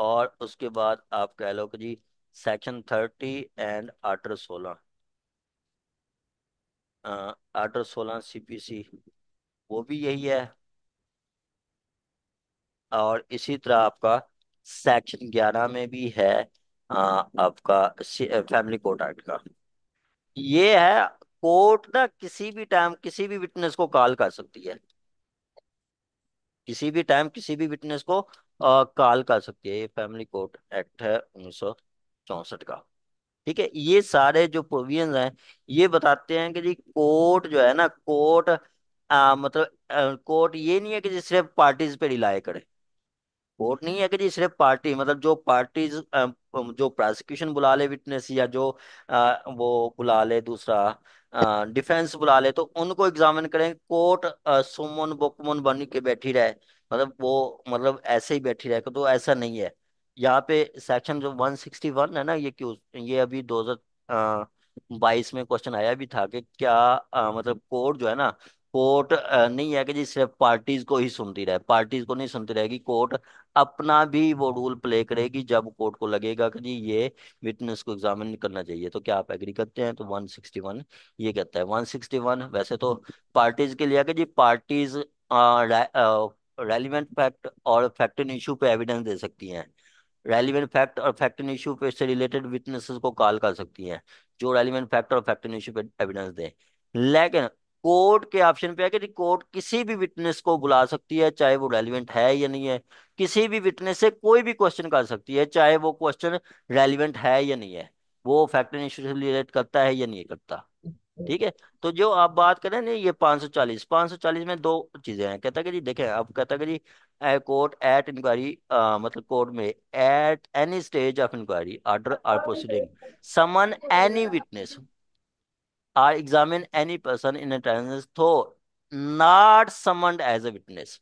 Speaker 1: और उसके बाद आप कह लो कि जी सेक्शन थर्टी एंड आर्टर सोलह आर्टर सोलह सी पी सी वो भी यही है और इसी तरह आपका सेक्शन ग्यारह में भी है आ, आपका फैमिली कोर्ट एक्ट का ये है कोर्ट ना किसी भी टाइम किसी भी विटनेस को कॉल कर सकती है किसी भी टाइम किसी भी विटनेस को कॉल कर सकती है ये फैमिली कोर्ट एक्ट है उन्नीस चौसठ का ठीक है ये सारे जो प्रोविजन हैं ये बताते हैं कि जी कोर्ट जो है ना कोर्ट आ, मतलब कोर्ट ये नहीं है कि जी सिर्फ पार्टीज पे रिलाय करे कोर्ट नहीं है कि जी सिर्फ पार्टी मतलब जो पार्टी जो प्रोसिक्यूशन बुला ले विटनेस या जो आ, वो बुला ले दूसरा डिफेंस बुला ले तो उनको एग्जामिन करें कोर्ट सुमन बुकमन बन के बैठी रहे मतलब वो मतलब ऐसे ही बैठी रहे तो ऐसा नहीं है यहाँ पे सेक्शन जो 161 है ना ये क्यों ये अभी 2022 में क्वेश्चन आया भी था कि क्या आ, मतलब कोर्ट जो है ना कोर्ट नहीं है कि जी सिर्फ पार्टीज को ही सुनती रहे पार्टीज को नहीं सुनती रहेगी कोर्ट अपना भी वो रूल प्ले करेगी जब कोर्ट को लगेगा कि जी ये विटनेस को एग्जामिन करना चाहिए तो क्या आप एग्री करते हैं तो 161 ये कहता है 161 वैसे तो पार्टीज के लिए कि जी पार्टीज रेलिवेंट फैक्ट और फैक्ट इन इशू पे एविडेंस दे सकती हैं रेलिवेंट फैक्ट और फैक्ट इन इशू पे से रिलेटेड विटनेसेस को कॉल कर सकती हैं जो रेलिवेंट फैक्ट और फैक्ट इन इशू पे एविडेंस दें लेकिन कोर्ट के ऑप्शन पे है कि कोर्ट किसी भी विटनेस को बुला सकती है चाहे वो रेलिवेंट है या नहीं है किसी भी विटनेस से कोई भी क्वेश्चन कर सकती है चाहे वो क्वेश्चन रेलिवेंट है या नहीं है वो फैक्टर से रिलेट करता है या नहीं करता ठीक है तो जो आप बात करें ना ये 540 540 में दो चीजें हैं कहता कि जी देखें आप कहता कि जी कोर्ट एट इंक्वायरी मतलब कोर्ट में at any stage of inquiry order और proceeding summon any witness or examine any person in attendance though not summoned as a witness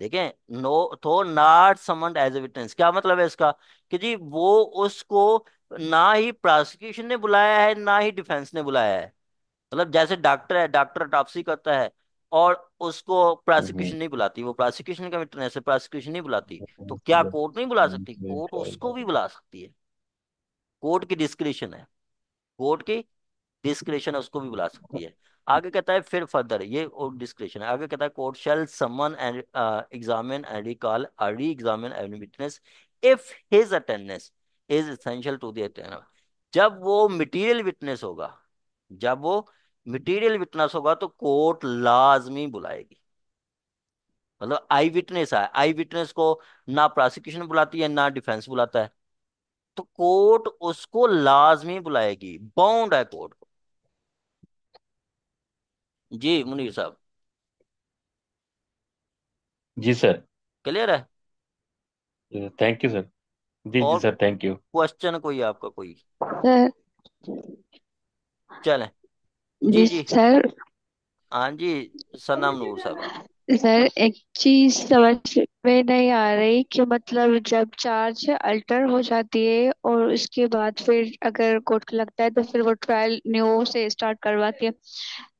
Speaker 1: देखें no though not summoned as a witness क्या मतलब है इसका कि जी वो उसको ना ही प्रोसिक्यूशन ने बुलाया है ना ही डिफेंस ने बुलाया है मतलब जैसे डॉक्टर है डॉक्टर टॉपसी करता है और उसको प्रोसिक्यूशन हम्म। नहीं बुलाती वो प्रोसिक्यूशन का विटनेस है प्रोसिक्यूशन नहीं बुलाती तो हम्म, क्या कोर्ट नहीं बुला हम्म, सकती कोर्ट उसको भी बुला सकती है कोर्ट की डिस्क्रिप्शन है कोर्ट की डिस्क्रिप्शन उसको भी बुला सकती है आगे कहता है फिर फर्दर ये और डिस्क्रिप्शन है आगे कहता है court shall summon and examine and recall early examine and witness if his attendance is essential to the जब वो मटेरियल विटनेस होगा जब वो मटेरियल विटनेस होगा तो कोर्ट लाजमी बुलाएगी मतलब आई विटनेस है आई विटनेस को ना प्रोसिक्यूशन बुलाती है ना डिफेंस बुलाता है तो कोर्ट उसको लाजमी बुलाएगी बाउंड है कोर्ट को जी मुनीर साहब जी सर क्लियर है थैंक यू सर जी जी सर थैंक यू क्वेश्चन कोई आपका कोई चले जी जी सर हाँ जी सनम नूर साहब
Speaker 3: सर एक चीज समझ में नहीं आ रही कि मतलब जब चार्ज अल्टर हो जाती है और उसके बाद फिर अगर कोर्ट को लगता है तो फिर वो ट्रायल न्यू से स्टार्ट करवाती है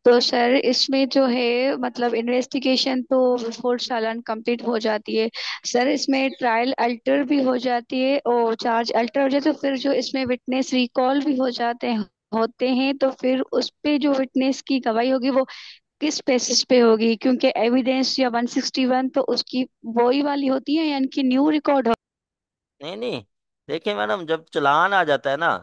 Speaker 3: तो सर इसमें जो है मतलब इन्वेस्टिगेशन तो बिफोर चालान कंप्लीट हो जाती है सर इसमें ट्रायल अल्टर भी हो जाती है और चार्ज अल्टर हो जाए तो फिर जो इसमें विटनेस रिकॉल भी हो जाते हैं होते हैं तो फिर उस पे जो विटनेस की गवाही होगी वो किस बेसिस पे होगी क्योंकि एविडेंस या 161 तो उसकी वो ही वाली होती है यानी कि न्यू रिकॉर्ड हो
Speaker 1: नहीं नहीं देखिए मैडम जब चलान आ जाता है ना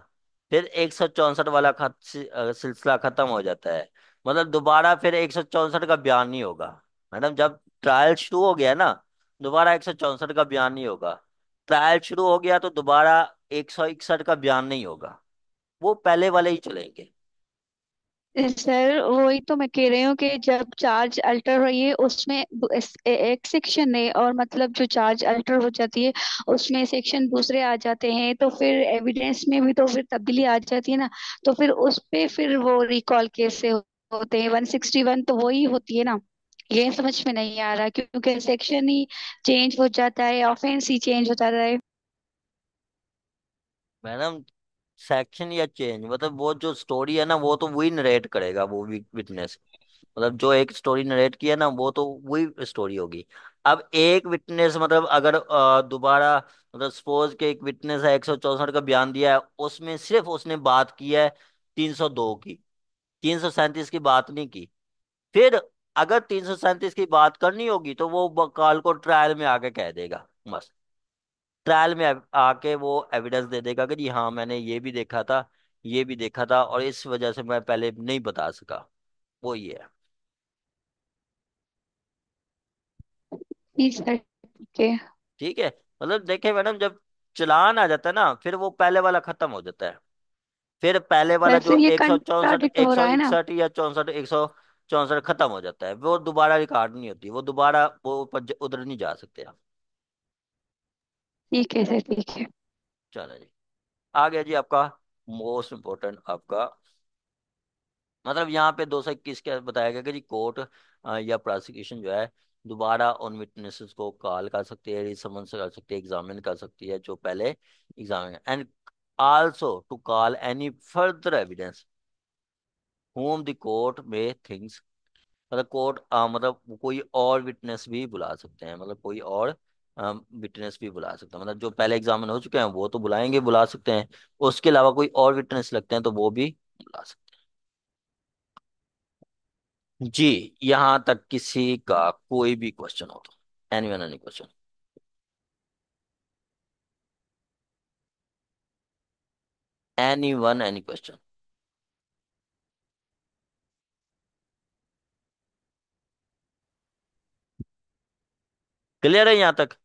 Speaker 1: फिर एक सौ चौंसठ वाला खत, सिलसिला खत्म हो जाता है मतलब दोबारा फिर एक सौ चौंसठ का बयान नहीं होगा मैडम जब ट्रायल शुरू हो गया ना दोबारा एक सौ चौंसठ का बयान नहीं होगा ट्रायल शुरू हो गया तो दोबारा एक सौ इकसठ का बयान नहीं होगा वो पहले वाले ही चलेंगे
Speaker 3: सर वही तो मैं कह रही हूँ कि जब चार्ज अल्टर रही है उसमें एक सेक्शन है और मतलब जो चार्ज अल्टर हो जाती है उसमें सेक्शन दूसरे आ जाते हैं तो फिर एविडेंस में भी तो फिर तब्दीली आ जाती है ना तो फिर उस पे फिर वो रिकॉल कैसे होते हैं 161 तो वही होती है ना ये समझ में नहीं आ रहा क्योंकि सेक्शन ही चेंज हो जाता है ऑफेंस ही चेंज हो जाता है
Speaker 1: मैडम सेक्शन या चेंज मतलब वो जो स्टोरी है ना वो तो वही नरेट करेगा वो विटनेस मतलब जो एक स्टोरी नरेट किया ना वो तो वही स्टोरी होगी अब एक विटनेस मतलब अगर दोबारा मतलब सपोज के एक विटनेस है एक सौ चौसठ का बयान दिया है उसमें सिर्फ उसने बात की है तीन सौ दो की तीन सौ सैंतीस की बात नहीं की फिर अगर तीन सौ सैंतीस की बात करनी होगी तो वो बकाल को ट्रायल में आके कह देगा बस ट्रायल में आके वो एविडेंस दे देगा कि जी हाँ मैंने ये भी देखा था ये भी देखा था और इस वजह से मैं पहले नहीं बता सका वो ये है
Speaker 2: ठीक है
Speaker 1: ठीक है मतलब देखे मैडम जब चालान आ जाता है ना फिर वो पहले वाला खत्म हो जाता है फिर पहले वाला जो सर ये एक सौ चौसठ कंट्राडिक्ट एक हो सौ रहा है ना इकसठ या चौसठ एक सौ चौसठ खत्म हो जाता है वो दोबारा रिकॉर्ड नहीं होती वो दोबारा वो उधर नहीं जा सकते आप
Speaker 3: ठीक है सर ठीक है
Speaker 1: चलो जी आ गया जी आपका मोस्ट इम्पोर्टेंट आपका मतलब यहाँ पे दो सौ इक्कीस के बताया गया कि जी कोर्ट या प्रोसिक्यूशन जो है दोबारा उन विटनेसेस को कॉल कर सकती है समन्स कर सकती है एग्जामिन कर सकती है जो पहले examine and also to call any further evidence whom the court may things मतलब कोर्ट मतलब कोई और विटनेस भी बुला सकते हैं मतलब कोई और विटनेस भी बुला सकता मतलब जो पहले एग्जामिन हो चुके हैं वो तो बुलाएंगे बुला सकते हैं उसके अलावा कोई और विटनेस लगते हैं तो वो भी बुला सकते हैं जी यहाँ तक किसी का कोई भी क्वेश्चन हो तो any one any question any one any question clear है यहां तक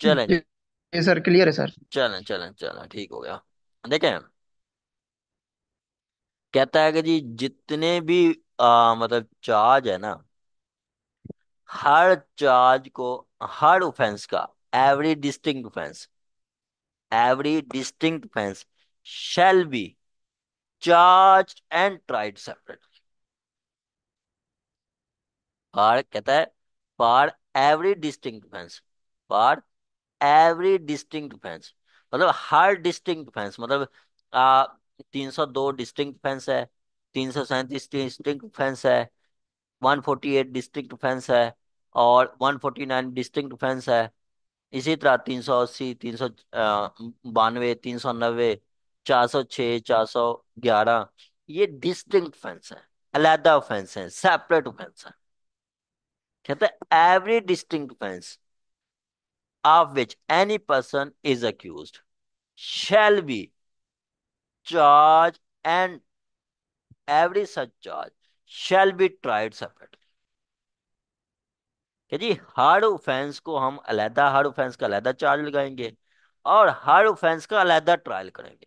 Speaker 1: चलें जी सर क्लियर है सर चलें चलें चलें ठीक हो गया देखें कहता है कि जी जितने भी आ, मतलब चार्ज है ना हर चार्ज को हर ऑफेंस का every distinct offence every distinct offence shall be charge and tried separate पार कहता है पार एवरी डिस्टिंक्ट ऑफेंस पार एवरी डिस्टिंग फेंस मतलब हर डिस्टिंग फेंस मतलब आ, 302 डिस्टिंक्ट फेंस है तीन सौ सैंतीस डिस्टिंग फेंस है एट डिस्टिंक्ट फेंस है और one forty nine distinct offence है इसी तरह तीन सौ अस्सी तीन सौ बानवे तीन सौ नब्बे चार सौ छः चार सौ ग्यारह ये डिस्टिंग फेंस है अलहदा फेंस है सेपरेट फेंस है कहते हैं every distinct offence of which any person is accused shall be charged and every such charge shall be tried separately कि जी हर ऑफेंस को हम अलहदा हर ऑफेंस का अलहदा चार्ज लगाएंगे और हर ऑफेंस का अलहदा ट्रायल करेंगे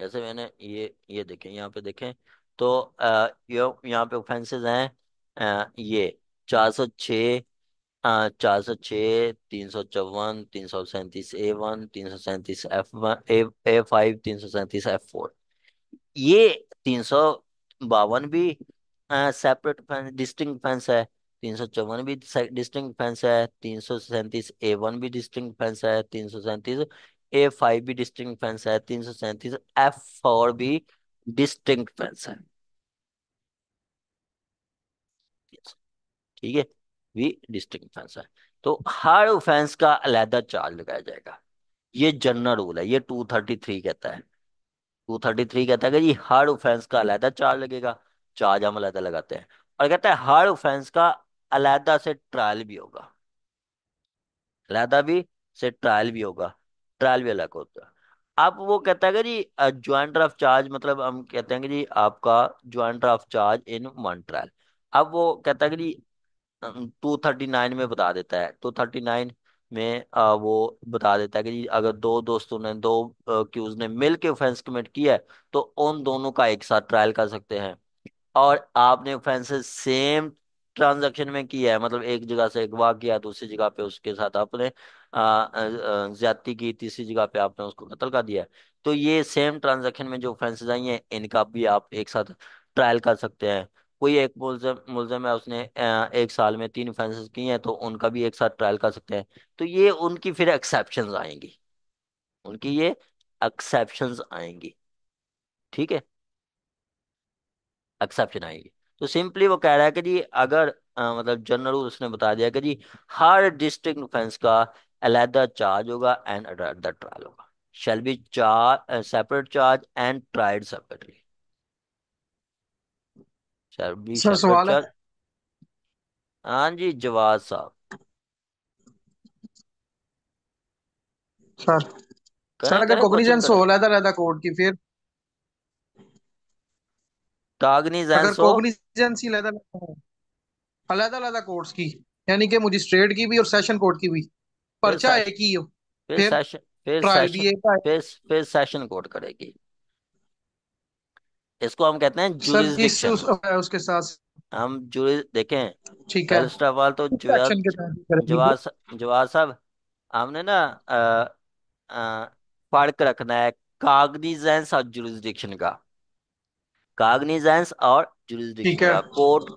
Speaker 1: जैसे मैंने ये ये देखें यहाँ पे देखें तो यहाँ पे ऑफेंसेस हैं आ, ये चार सौ छः हाँ, चार सौ छः तीन सौ चौवन तीन सौ सैंतीस ए वन तीन सौ सैंतीस एफ वन ए फाइव तीन सौ सैंतीस एफ फोर ये तीन सौ बावन भी सेपरेट फेंस डिस्टिंग फेंस है तीन सौ चौवन भी डिस्टिंग फेंस है तीन सौ सैंतीस ए वन भी डिस्टिंग फेंस है तीन सौ सैंतीस ए फाइव भी डिस्टिंग फेंस है तीन सौ सैंतीस एफ फोर भी डिस्टिंग फेंस है ठीक है भी डिस्ट्रिक्ट ऑफेंस है तो हर ऑफेंस का अलहदा चार्ज लगाया जाएगा ये जनरल रूल है ये टू थर्टी थ्री कहता है टू थर्टी थ्री कहता है कि जी हर ऑफेंस का अलहदा चार्ज लगेगा चार्ज हम अलहदा लगाते हैं और कहता है हर ऑफेंस का अलहदा से ट्रायल भी होगा अलहदा भी से ट्रायल भी होगा ट्रायल भी अलग होता है आप वो कहता है कि जी ज्वाइंट ऑफ चार्ज मतलब हम कहते हैं कि जी आपका joint of charge in one trial अब वो कहता है कि जी टू थर्टी नाइन में बता देता है टू थर्टी नाइन में आ, वो बता देता है कि अगर दो दोस्तों ने दो क्यूज ने मिल के ऑफेंस कमिट किया है तो उन दोनों का एक साथ ट्रायल कर सकते हैं और आपने ऑफेंस सेम ट्रांजैक्शन में किया है मतलब एक जगह से अगवा किया दूसरी जगह पे उसके साथ आपने ज्यादती की तीसरी जगह पे आपने उसको कत्ल कर दिया है तो ये सेम ट्रांजैक्शन में जो ऑफेंसेज आई हैं इनका भी आप एक साथ ट्रायल कर सकते हैं कोई एक मुलजम मुलजम है उसने एक साल में तीन ऑफेंसेस किए हैं तो उनका भी एक साथ ट्रायल कर सकते हैं तो ये उनकी फिर एक्सेप्शंस आएंगी उनकी ये एक्सेप्शंस आएंगी ठीक है एक्सेप्शन आएगी तो सिंपली वो कह रहा है कि जी अगर आ, मतलब जनरल उसने बता दिया कि जी हर डिस्ट्रिक्ट ऑफेंस का अलहदा चार्ज होगा एंड अलहदा ट्रायल होगा shall be charge separate charge and tried separately Sharmi sir सवाल है हाँ जी जवाब साहब सर सर अगर करें क्वेश्चन कॉग्निजेंस करें हो लहदा कोड की फिर अगर कॉग्निजेंस हो
Speaker 2: कोग्निजेंस ही लहदा अलहदा अलहदा कोर्स की यानी कि मजिस्ट्रेट की भी और सेशन कोर्ट की भी
Speaker 1: फिर पर्चा एक ही हो फिर फिर सेशन फिर ट्रायल सेशन भी एक फिर फिर सेशन कोड करेगी इसको हम कहते हैं जुरिस्डिक्शन उसके साथ हम जुरि देखें ठीक है फर्स्ट ऑफ ऑल तो जवाब जवाब साहब हमने ना फर्क रखना है कागनीजेंस और जुरिस्डिक्शन का कागनीजेंस और जुरिस्डिक्शन का कोर्ट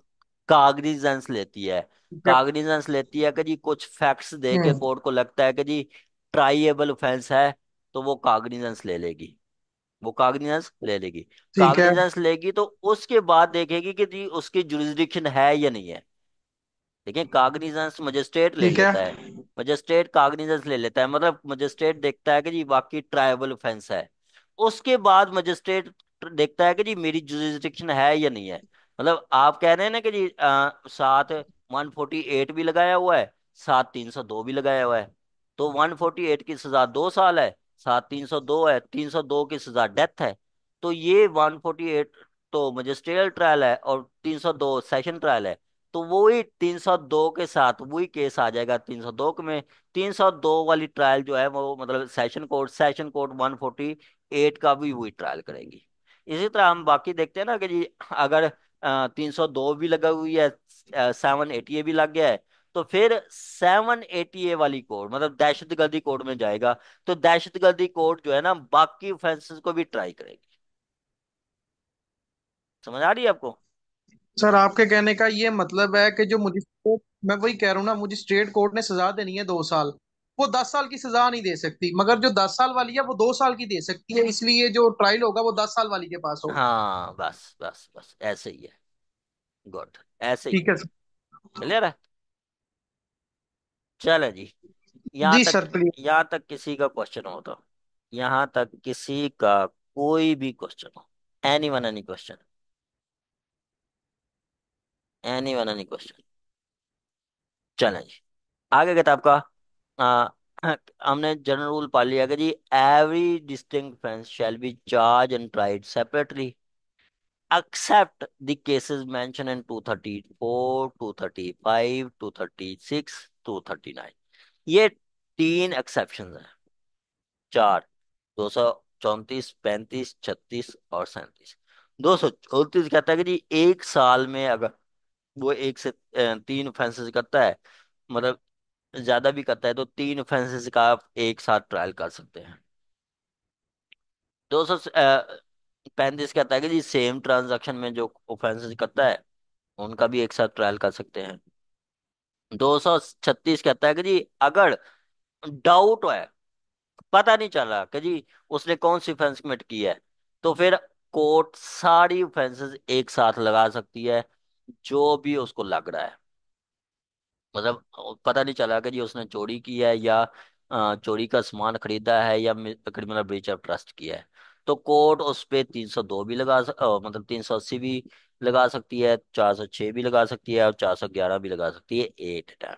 Speaker 1: कागनीजेंस लेती है कागनीजेंस लेती है कि जी कुछ फैक्ट्स दे के कोर्ट हम्म। को लगता है कि जी ट्राइएबल ऑफेंस है तो वो कागनीजेंस ले लेगी वो कागनियांस ले लेगी ठीक है कागनियांस लेगी तो उसके बाद देखेगी कि जी उसकी जुरिस्डिक्शन है या नहीं है देखिए कागनिजेंस मजिस्ट्रेट ले ठीक है लेता है मजिस्ट्रेट कागनिजेंस ले लेता है मतलब मजिस्ट्रेट देखता है कि जी वाकई ट्राइबल ऑफेंस है उसके बाद मजिस्ट्रेट देखता है कि जी मेरी जुरिस्डिक्शन है या नहीं है मतलब आप कह रहे हैं ना कि जी सात वन फोर्टी एट भी लगाया हुआ है सात तीन सौ दो भी लगाया हुआ है तो वन फोर्टी एट की सजा दो साल है सात तीन सौ दो है तीन सौ दो की सजा डेथ है तो ये वन फोर्टी एट तो मजिस्ट्रियल ट्रायल है और तीन सौ दो सेशन ट्रायल है तो वो ही तीन सौ दो के साथ वही केस आ जाएगा तीन सौ दो में तीन सौ दो वाली ट्रायल जो है वो मतलब session court session court one forty eight का भी वही ट्रायल करेंगी इसी तरह हम बाकी देखते हैं ना कि जी अगर तीन सौ दो भी लगा हुई है सेवन एटी ए भी लग गया है तो फिर सेवन एटी ए वाली कोड मतलब दहशत गर्दी कोड में जाएगा तो दहशत गर्दी कोड जो है ना बाकी ऑफेंसेस को भी ट्राई करेगी समझ आ रही है आपको
Speaker 2: सर आपके कहने का ये मतलब है कि जो मुझे मैं वही कह रहा हूँ ना मुझे स्टेट कोर्ट ने सजा देनी है दो साल वो दस साल की सजा नहीं दे सकती मगर जो दस साल वाली है वो दो साल की दे सकती है इसलिए जो ट्रायल होगा वो दस साल वाली के पास होगा
Speaker 1: हाँ बस बस बस ऐसे ही है गुड ऐसे ही ठीक है सर क्लियर है चलो जी यहाँ जी तक सर प्लीज यहाँ तक किसी का क्वेश्चन हो तो यहाँ तक किसी का कोई भी क्वेश्चन हो any one any question any one any question चलें जी आगे कहते आपका आ, हमने जनरल रूल पाल लिया कि जी every distinct offence shall be charge and tried separately thirty four two thirty five two thirty six two thirty nine ये तीन एक्सेप्शन है चार दो सौ चौतीस पैंतीस छत्तीस और सैंतीस दो सौ चौतीस कहता है कि जी एक साल में अगर वो एक से तीन ऑफेंसेस करता है मतलब ज्यादा भी करता है तो तीन ऑफेंसेस का आप एक साथ ट्रायल कर सकते हैं दो सौ पैंतीस कहता है कि जी सेम ट्रांजैक्शन में जो ऑफेंसेस करता है उनका भी एक साथ ट्रायल कर सकते हैं दो सौ छत्तीस कहता है कि जी अगर डाउट है पता नहीं चला कि जी उसने कौन सी ऑफेंस कमिट की है तो फिर कोर्ट सारी ऑफेंसेस एक साथ लगा सकती है जो भी उसको लग रहा है मतलब पता नहीं चला कि जी उसने चोरी की है या चोरी का सामान खरीदा है या क्रिमिनल ब्रीच ऑफ ट्रस्ट किया है तो कोर्ट उस पर तीन सौ दो भी लगा सक- मतलब तीन सौ अस्सी भी लगा सकती है चार सौ छह भी लगा सकती है और चार सौ ग्यारह भी लगा सकती है एट टाइम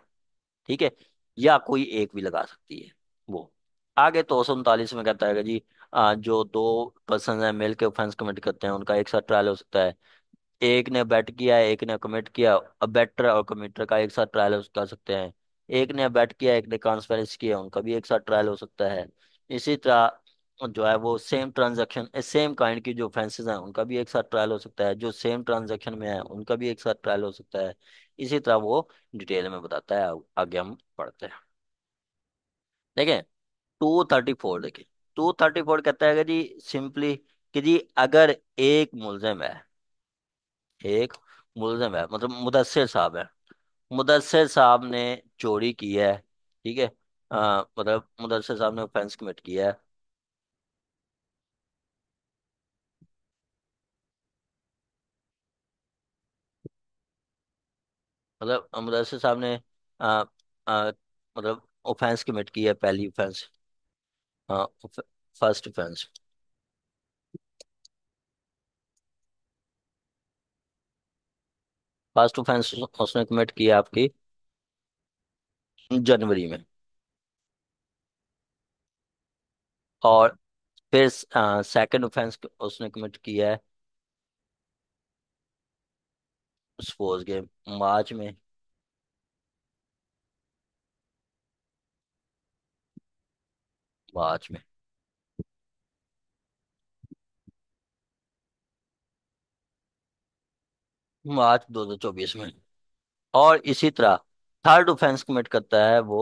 Speaker 1: ठीक है या कोई एक भी लगा सकती है वो आगे दो तो सौ उनतालीस में कहता है जी आ, जो दो पर्सन है मिल के ऑफेंस कमिट करते हैं उनका एक साथ ट्रायल हो सकता है एक ने बैट किया एक ने कमिट किया बैटर और कमिटर का एक साथ ट्रायल कर सकते हैं एक ने बैट किया एक ने कॉन्स्पेरेंस किया उनका भी एक साथ ट्रायल हो सकता है इसी तरह जो है वो सेम ट्रांजैक्शन सेम काइंड की जो ऑफेंसेस हैं उनका भी एक साथ ट्रायल हो सकता है जो सेम ट्रांजैक्शन में है उनका भी एक साथ ट्रायल हो सकता है इसी तरह वो डिटेल में बताता है आगे हम पढ़ते हैं देखें टू थर्टी फोर देखिए टू थर्टी फोर कहता है जी सिंपली कि जी अगर एक मुलजम है एक मुलजम है मतलब मुदसर साहब है मुदसर साहब ने चोरी की है ठीक है मतलब मुदसर साहब ने ऑफेंस कमिट किया है मतलब अ, साहब ने आ, आ, मतलब ऑफेंस कमिट हाँ, की है पहली ऑफेंस हाँ फर्स्ट ऑफेंस फर्स्ट ऑफेंस उसने कमिट किया आपकी जनवरी में और फिर सेकंड ऑफेंस उसने कमिट किया है सपोज के मार्च में मार्च में मार्च चौबीस में और इसी तरह थर्ड ऑफेंस कमिट करता है वो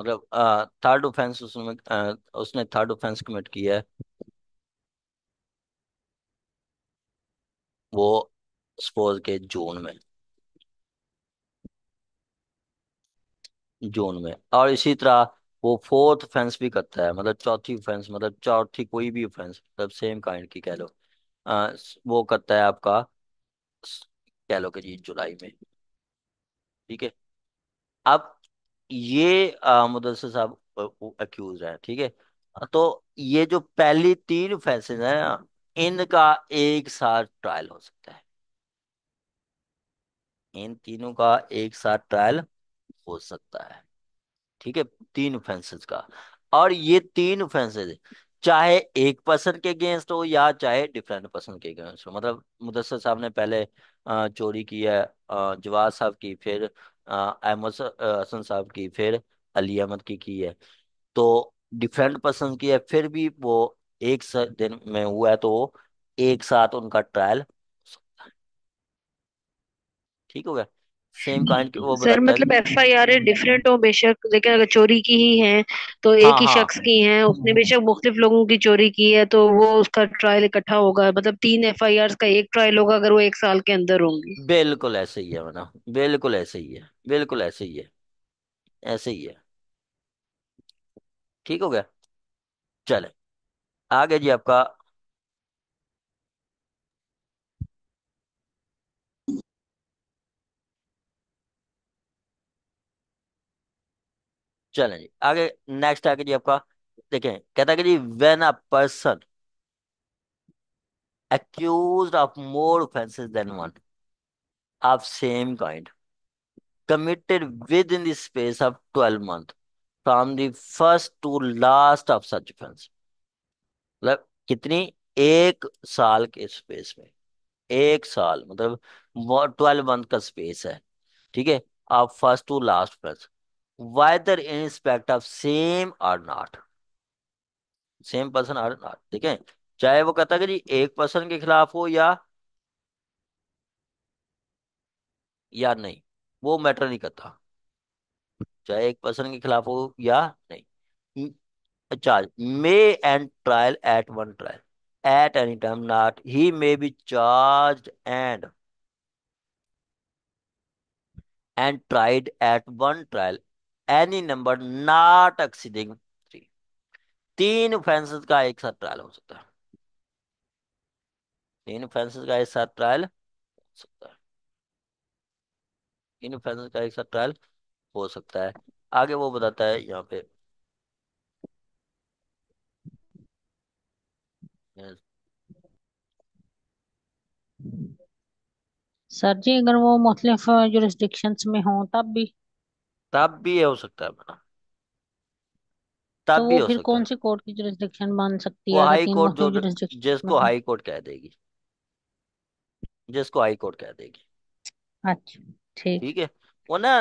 Speaker 1: मतलब थर्ड ऑफेंस उसने उसने थर्ड ऑफेंस कमिट किया है वो सपोज के जून में जून में और इसी तरह वो फोर्थ फेंस भी करता है मतलब चौथी फेंस मतलब चौथी कोई भी फेंस मतलब सेम काइंड की कह लो आ, वो करता है आपका कह लो कि जी जुलाई में ठीक है अब ये आ, मुदसर साहब एक्यूज है ठीक है तो ये जो पहली तीन है हैं इनका एक साथ ट्रायल हो सकता है इन तीनों का एक साथ ट्रायल हो सकता है ठीक है तीन ऑफेंसेस का और ये तीन ऑफेंसेस चाहे एक पर्सन के अगेंस्ट हो या चाहे डिफरेंट पर्सन के अगेंस्ट हो मतलब मुदसर साहब ने पहले चोरी की है जवाब साहब की फिर अहमद हसन साहब की फिर अली अहमद की की है तो डिफरेंट पर्सन की है फिर भी वो एक दिन में हुआ है तो एक साथ उनका ट्रायल ठीक हो गया सेम काइंड hmm. के वो सर बताता मतलब है मतलब
Speaker 3: एफ आई आर डिफरेंट हो बेशक लेकिन अगर चोरी की ही है तो एक हाँ ही हाँ शख्स की है उसने बेशक मुख्तलिफ लोगों की चोरी की है तो वो उसका ट्रायल इकट्ठा होगा मतलब तीन एफ आई आर का एक ट्रायल होगा अगर वो एक साल के अंदर
Speaker 1: होंगी बिल्कुल ऐसे ही है मना बिल्कुल ऐसे ही है बिल्कुल ऐसे ही है ऐसे ही है ठीक हो गया चले आ गया जी आपका चले जी आगे नेक्स्ट आगे जी आपका देखें कहता है कि जी when a person accused of more offences than one of same kind committed within the space of twelve month from the first to last of such offence मतलब कितनी एक साल के स्पेस में एक साल मतलब ट्वेल्व मंथ का स्पेस है ठीक है आप first to last plus whether in respect of same or not same person or not ठीक है चाहे वो कहता है कि जी एक पर्सन के खिलाफ हो या या नहीं वो मैटर नहीं करता चाहे एक पर्सन के खिलाफ हो या नहीं charge may and trial at one trial at any time not he may be charge and and tried at one trial any number not exceeding three तीन ऑफेंस का एक साथ ट्रायल हो सकता है तीन ऑफेंस का एक साथ ट्रायल हो सकता है तीन ऑफेंस का एक साथ ट्रायल हो सकता है आगे वो बताता है यहाँ पे
Speaker 3: सर जी अगर वो मुख्तलिफ जुरिस्डिक्शंस में हो तब भी
Speaker 1: तब भी ये हो सकता है मैडम तब तो भी वो हो फिर सकता कौन है सी कोर्ट की जुरिस्डिक्शन बन सकती वो है अगर हाई तीन कोर्ट जो मुख्तलिफ जो में जिसको हों हाई कोर्ट कह देगी जिसको हाई कोर्ट कह देगी अच्छा ठीक ठीक है वो ना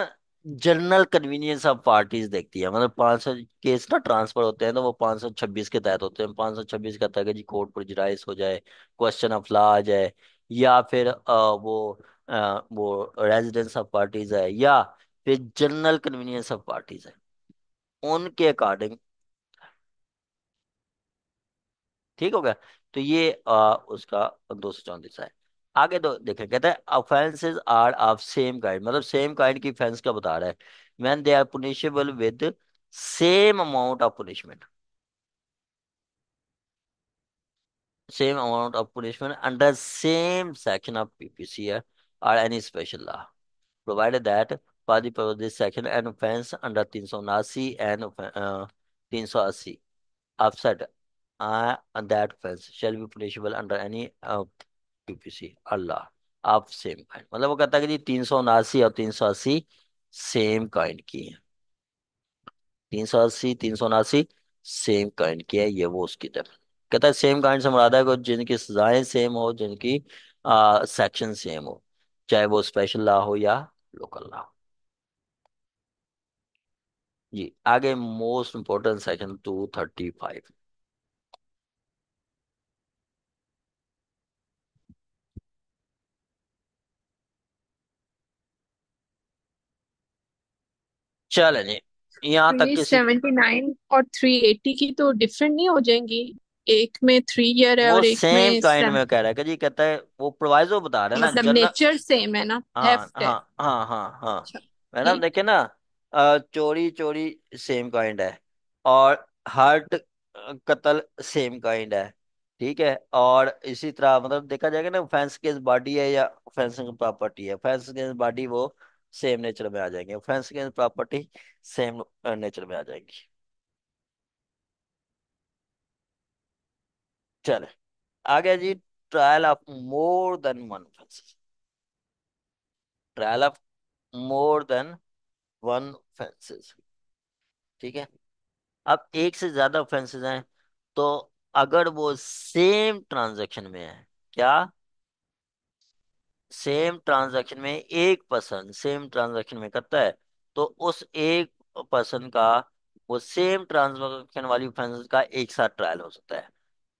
Speaker 1: जनरल कन्वीनियंस ऑफ पार्टीज देखती है मतलब पांच सौ केस ना ट्रांसफर होते हैं तो वो पांच सौ छब्बीस के तहत होते हैं पांच सौ छब्बीस है तहत जी कोर्ट पर प्रेजराइज हो जाए क्वेश्चन ऑफ लॉ आ जाए या फिर वो वो रेजिडेंस ऑफ पार्टीज है या फिर जनरल कन्वीनियंस ऑफ पार्टीज है उनके अकॉर्डिंग ठीक हो गया तो ये आ, उसका दो सौ चौंतीस है आगे तो देखें कहते हैं offences are of same kind मतलब सेम काइंड की ऑफेंस का बता रहा है when they are punishable with same amount of punishment same amount of punishment under same section of PPCR or any special law, provided that for the purpose of this section an offense under 379 and uh, 380 offset uh, and that offense shall be punishable under any uh, PPC or law of same kind. मतलब वो कहता है कि जी तीन सौ उनासी और तीन सौ अस्सी सेम काइंड की है तीन सौ अस्सी तीन सौ उनासी सेम काइंड की है ये वो उसकी डेफिनेशन कहता है सेम काइंड से मुरादा है जिनकी सजाएं सेम हो जिनकी सेक्शन सेम हो चाहे वो स्पेशल लॉ हो या लोकल लॉ हो जी आगे most important section two thirty five चलें जी यहाँ तक किसी
Speaker 2: 379 और 380 की तो डिफरेंट नहीं हो जाएंगी एक में थ्री ईयर है वो और एक सेम में काइंड में
Speaker 1: कह रहा है जी कहता है वो प्रोवाइजो बता रहा है ना मतलब जनरल नेचर
Speaker 2: सेम है ना हाँ थेफ्ट है हाँ
Speaker 1: हाँ हाँ हाँ अच्छा मैडम ठीक देखे ना hmm. चोरी चोरी सेम काइंड है और हर्ट कत्ल सेम काइंड है ठीक है और इसी तरह मतलब देखा जाएगा ना ऑफेंस अगेंस्ट बॉडी है या ऑफेंस अगेंस्ट प्रॉपर्टी है ऑफेंस अगेंस्ट बॉडी वो सेम नेचर में आ जाएंगे offence against property same nature में आ जाएंगी चले आ गया जी trial of more than one offences trial of more than one offences ठीक है अब एक से ज्यादा ऑफेंसेज हैं तो अगर वो सेम ट्रांजैक्शन में है क्या सेम ट्रांजैक्शन में एक पर्सन सेम ट्रांजैक्शन में करता है तो उस एक पर्सन का वो सेम ट्रांजैक्शन वाली ऑफेंसेस का एक साथ ट्रायल हो सकता है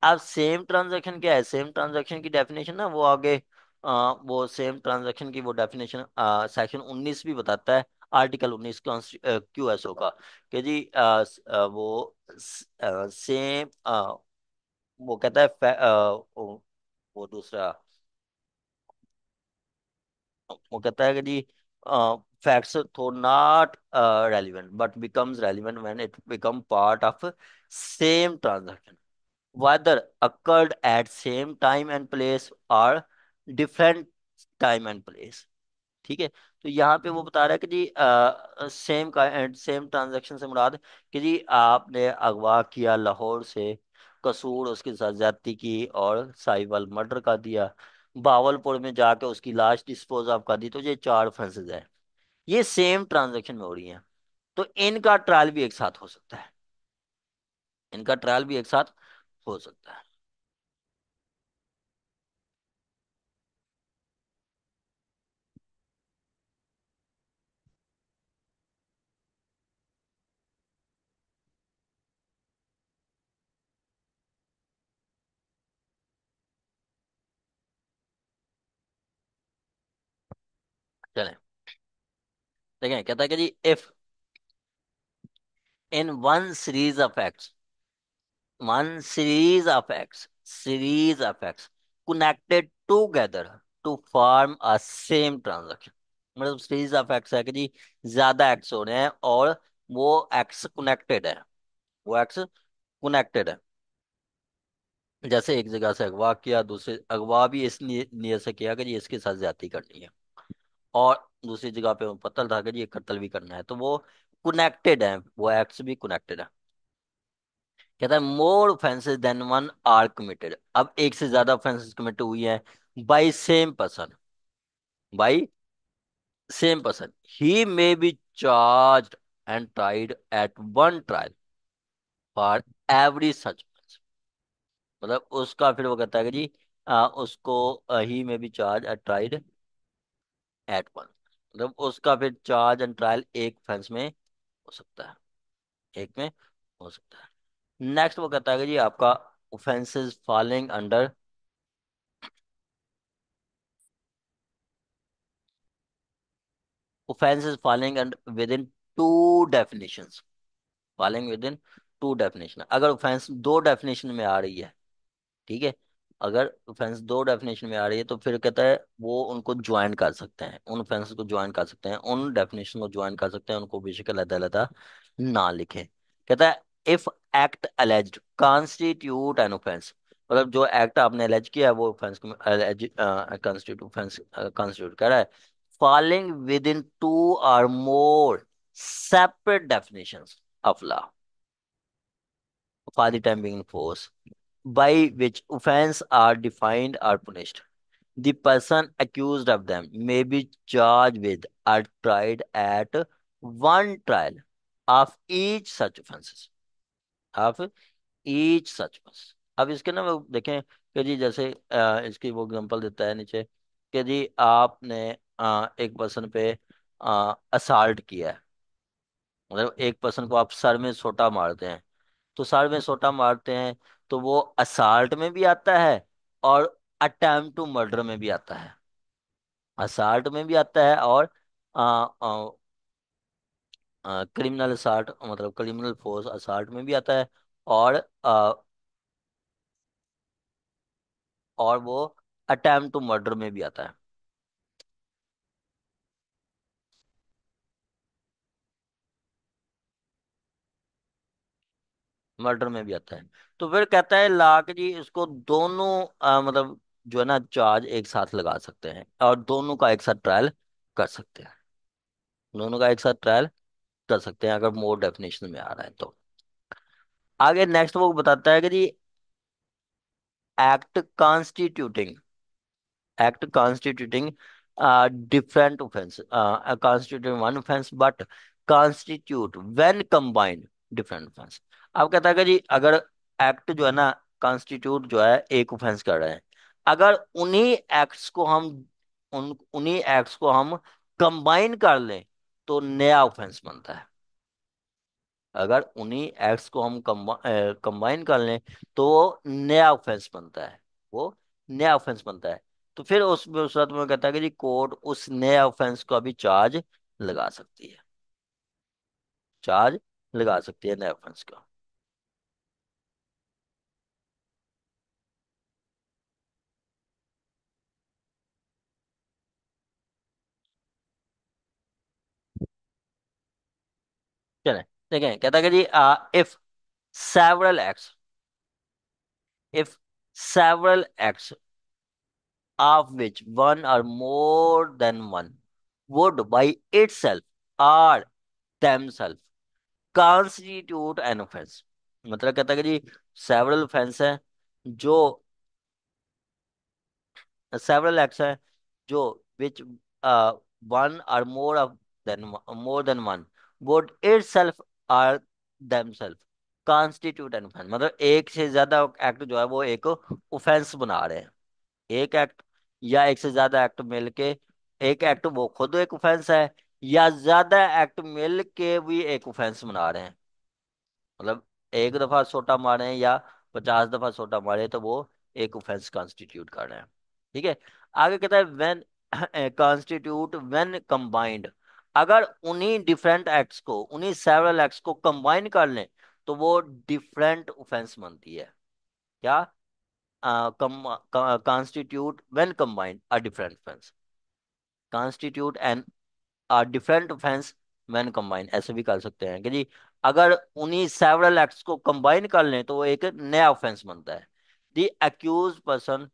Speaker 1: अब सेम ट्रांजेक्शन क्या है सेम ट्रांजेक्शन की डेफिनेशन ना वो आगे आ, वो सेम ट्रांजेक्शन की वो डेफिनेशन सेक्शन 19 भी बताता है आर्टिकल 19 क्यू एस ओ का कि जी आ, वो आ, सेम आ, वो कहता है आ, वो, वो दूसरा वो कहता है कि जी facts though not relevant but becomes relevant when it become part of same transaction whether occurred at same time and place or different time and place ठीक है तो यहाँ पे वो बता रहा है कि जी सेम का एंड सेम ट्रांजेक्शन से मुराद कि जी आपने अगवा किया लाहौर से कसूर उसके साथ ज्यादती की और साहिवाल मर्डर कर दिया बावलपुर में जाके उसकी लाश डिस्पोज ऑफ कर दी तो ये चार फंसेज है ये सेम ट्रांजेक्शन में हो रही हैं तो इनका ट्रायल भी एक साथ हो सकता है इनका ट्रायल भी एक साथ हो सकता है चले देखें कहता है कि जी if in one series of acts one series of acts series of acts connected together to form a same transaction मतलब सीरीज ऑफ एक्स है कि जी ज्यादा एक्स हो रहे हैं और वो एक्स कनेक्टेड है वो एक्स कनेक्टेड है जैसे एक जगह से अगवा किया दूसरे अगवा भी इस नियत से किया कि जी इसके साथ ज्यादा करनी है और दूसरी जगह पे पतल था कि जी कत्ल भी करना है तो वो कनेक्टेड है वो एक्स भी कनेक्टेड है कहता है more offences than one are committed अब एक से ज्यादा ऑफेंसेज कमिट हुई है by same person by same person he may be charge and tried at one trial for every such मतलब उसका फिर वो कहता है कि जी आ, उसको he may be charge and tried at one मतलब उसका फिर चार्ज एंड ट्रायल एक फेंस में हो सकता है एक में हो सकता है नेक्स्ट वो कहता है जी आपका offences falling under offences falling under within two definition falling within two definition अगर ऑफेंस दो डेफिनेशन में आ रही है ठीक है अगर ऑफेंस दो डेफिनेशन में आ रही है तो फिर कहता है वो उनको ज्वाइन कर सकते हैं उन ऑफेंस को ज्वाइन कर सकते हैं उन डेफिनेशन को ज्वाइन कर सकते हैं उनको बेशक अलग अलग ना लिखे कहता है if act alleged constitute an offence मतलब जो एक्ट आपने एलेज किया है वो ऑफेंस ऑफेंस कॉन्स्टिट्यूट कर रहा है फॉलोइंग विद इन टू और more separate definition of law for the time being force by which offences are defined or punished the person accused of them may be charged with or tried at one trial of each such offenses of each such बस अब इसके ना वो देखें कि जी जैसे आ, इसकी वो एग्जांपल देता है नीचे कि जी आपने आ, एक पर्सन पे असाल्ट किया है मतलब एक पर्सन को आप सर में सोटा मारते हैं तो सर में सोटा मारते हैं तो वो असाल्ट में भी आता है और अटेम्प्ट टू मर्डर में भी आता है असाल्ट में भी आता है और आ, आ, क्रिमिनल असार्ट मतलब क्रिमिनल फोर्स असार्ट में भी आता है और आ, और वो अटैम्प्ट टू मर्डर में भी आता है मर्डर में भी आता है तो फिर कहता है ला के जी इसको दोनों आ, मतलब जो है ना चार्ज एक साथ लगा सकते हैं और दोनों का एक साथ ट्रायल कर सकते हैं दोनों का एक साथ ट्रायल कर सकते हैं अगर मोर डेफिनेशन में आ रहा है तो आगे नेक्स्ट वो बताता है कि जी act constituting act constituting different offence constituting one offence but constitute when combined different offence अब कहता है कि जी अगर एक्ट जो है ना कॉन्स्टिट्यूट जो है एक ऑफेंस कर रहे हैं अगर उन्हीं एक्ट्स को हम उन उन्हीं एक्ट्स को हम कंबाइन कर लें तो नया ऑफेंस बनता है अगर उन्हीं एक्ट्स को हम कंबाइन कर लें तो वो नया ऑफेंस बनता है वो नया ऑफेंस बनता है तो फिर उस सूरत में कहता है कि जी कोर्ट उस नए ऑफेंस का भी चार्ज लगा सकती है चार्ज लगा सकती है नए ऑफेंस का चले देखें कहता है कि जी if several acts if several acts of which one or more than one would by itself or themselves constitute an offence मतलब कहता है कि जी सेवरल ऑफेंस है जो सेवरल एक्स है जो which one or more of than more than one itself or themselves constitute an offence मतलब एक से ज्यादा एक्ट जो है वो एक ऑफेंस बना रहे हैं एक एक्ट या एक से ज्यादा एक्ट मिलके एक एक्ट वो खुद एक ऑफेंस है या ज्यादा एक्ट मिलके भी एक ऑफेंस बना रहे हैं मतलब एक दफा सोटा मारे या पचास दफा सोटा मारे तो वो एक ऑफेंस कॉन्स्टिट्यूट कर रहे हैं ठीक है आगे कहता है व्हेन कॉन्स्टिट्यूट व्हेन कंबाइंड अगर उन्हीं डिफरेंट एक्ट्स को उन्हीं सेवरल एक्ट्स को कंबाइन कर लें तो वो डिफरेंट ऑफेंस बनती है क्या constitute when combined a different offence constitute and a different offence when combined ऐसे भी कर सकते हैं कि जी अगर उन्हीं सेवरल एक्ट्स को कंबाइन कर लें तो वो एक नया ऑफेंस बनता है the accuse person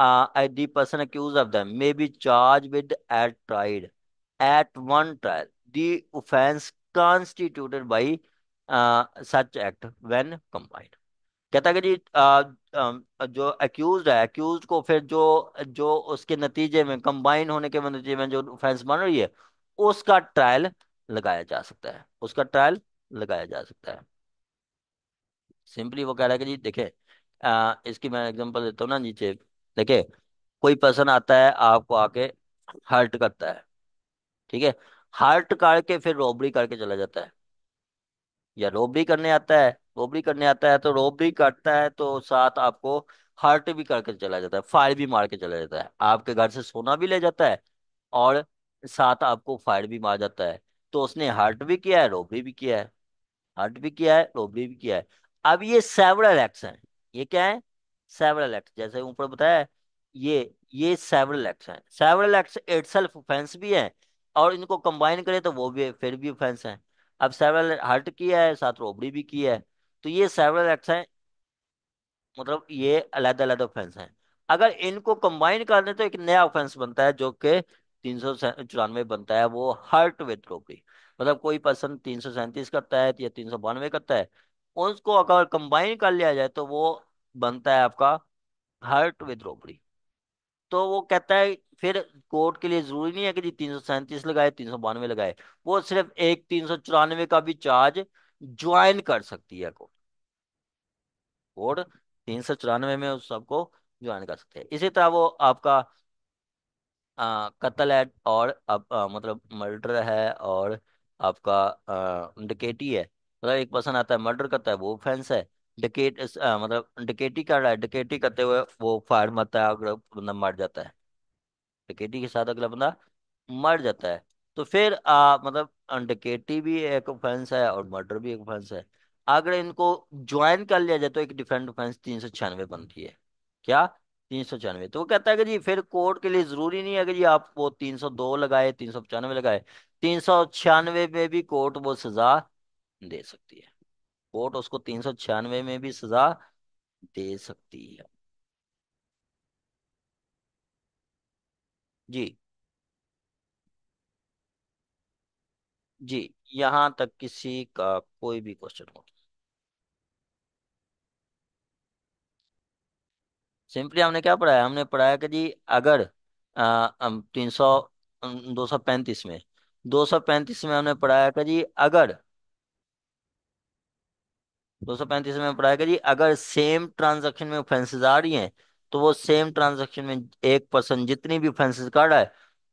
Speaker 1: the person accused of them may be charge with and tried at one trial the offense constituted by uh, such act when combined कहता है कि जी आ, आ, um, जो एक्यूज है एक्यूज को फिर जो जो उसके नतीजे में कंबाइन होने के नतीजे में जो ऑफेंस बन रही है उसका ट्रायल लगाया जा सकता है उसका ट्रायल लगाया जा सकता है सिंपली वो कह रहा है कि जी देखे आ, इसकी मैं एग्जांपल देता हूँ ना नीचे देखे कोई पर्सन आता है आपको आके हर्ट करता है ठीक है हार्ट काट के फिर रोबरी करके चला जाता है या रोबरी करने आता है रोबरी करने आता है तो रोबरी करता है तो साथ आपको हार्ट भी करके चला जाता है फायर भी मार के चला जाता है आपके घर से सोना भी ले जाता है और साथ आपको फायर भी मार जाता है तो उसने हार्ट भी किया है रोबरी भी किया है हार्ट भी किया है रोबरी भी किया है अब ये सेवरल एक्ट है ये क्या है सेवरल एक्ट जैसे ऊपर बताया ये ये सेवरल एक्ट है सेवरल एक्ट इटसेल्फ ऑफेंस भी है और इनको कंबाइन करें तो वो भी फिर भी ऑफेंस है अब सेवरल हर्ट किया है साथ रोबरी भी किया है तो ये सेवरल एक्ट्स हैं मतलब ये अलग अलग ऑफेंस हैं अगर इनको कंबाइन कर दें तो एक नया ऑफेंस बनता है जो कि तीन सौ चौरानवे बनता है वो हर्ट विद रोबरी मतलब कोई पर्सन तीन सौ सैंतीस करता है या तीन सौ बानवे करता है उसको अगर कंबाइन कर लिया जाए तो वो बनता है आपका हर्ट विद रोबरी तो वो कहता है फिर कोर्ट के लिए जरूरी नहीं है कि जी तीन सौ सैंतीस लगाए तीन सौ बानवे लगाए वो सिर्फ एक तीन सौ चौरानवे का भी चार्ज ज्वाइन कर सकती है कोर्ट कोर्ट तीन सौ चौरानवे में उस सबको ज्वाइन कर सकते हैं इसी तरह वो आपका आ, कत्ल है और अब आ, मतलब मर्डर है और आपका डकेटी है मतलब एक पर्सन आता है मर्डर करता है वो ऑफेंस है डकेट मतलब डकेटी कर रहा है डकेटी करते हुए वो फायर मरता है अगर बंदा मर जाता है डकेटी के साथ अगला बंदा मर जाता है तो फिर आ, मतलब डकेटी भी एक ऑफेंस है और मर्डर भी एक ऑफेंस है अगर इनको ज्वाइन कर लिया जाए तो एक डिफरेंट ऑफेंस तीन सौ छियानवे बनती है क्या तीन सौ छियानवे तो वो कहता है कि जी फिर कोर्ट के लिए जरूरी नहीं है कि जी आप वो तीन सौ दो लगाए तीन सौ पचानवे लगाए तीन सौ छियानवे में भी कोर्ट वो सजा दे सकती है कोर्ट उसको तीन सौ छियानवे में भी सजा दे सकती है जी जी यहां तक किसी का कोई भी क्वेश्चन हो सिंपली हमने क्या पढ़ाया हमने पढ़ाया कि जी अगर तीन सौ दो सौ पैंतीस में दो सौ पैंतीस में हमने पढ़ाया कि जी अगर दो सौ पैंतीस में पढ़ाया कि जी अगर सेम ट्रांजैक्शन में ऑफेंसेस आ रही हैं तो वो सेम ट्रांजैक्शन में एक पर्सन जितनी भी ऑफेंसेस कार्ड है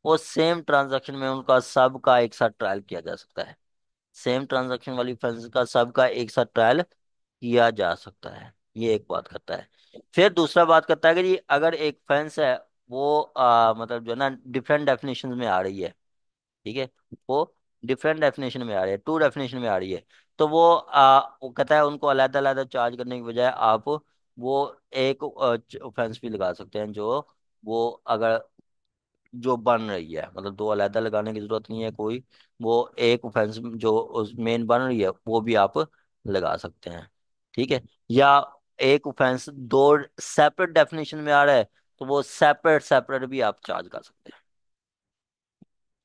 Speaker 1: वो सेम ट्रांजैक्शन में उनका सब का एक साथ ट्रायल किया जा सकता है सेम ट्रांजैक्शन वाली ऑफेंसेस का सब का एक साथ ट्रायल किया जा सकता है ये एक बात करता है फिर दूसरा बात करता है कि जी अगर एक फेंस है वो आ, मतलब जो है ना डिफरेंट डेफिनेशन में आ रही है ठीक है वो डिफरेंट डेफिनेशन में आ रही है टू डेफिनेशन में आ रही है तो वो, आ, वो कहता है उनको अलग अलग चार्ज करने के बजाय आप वो एक फेंस भी लगा सकते हैं जो वो अगर जो बन रही है मतलब दो अलहदा लगाने की जरूरत नहीं है कोई वो एक ऑफेंस जो उस मेन बन रही है वो भी आप लगा सकते हैं ठीक है या एक ऑफेंस दो सेपरेट डेफिनेशन में आ रहा है तो वो सेपरेट सेपरेट भी आप चार्ज कर सकते हैं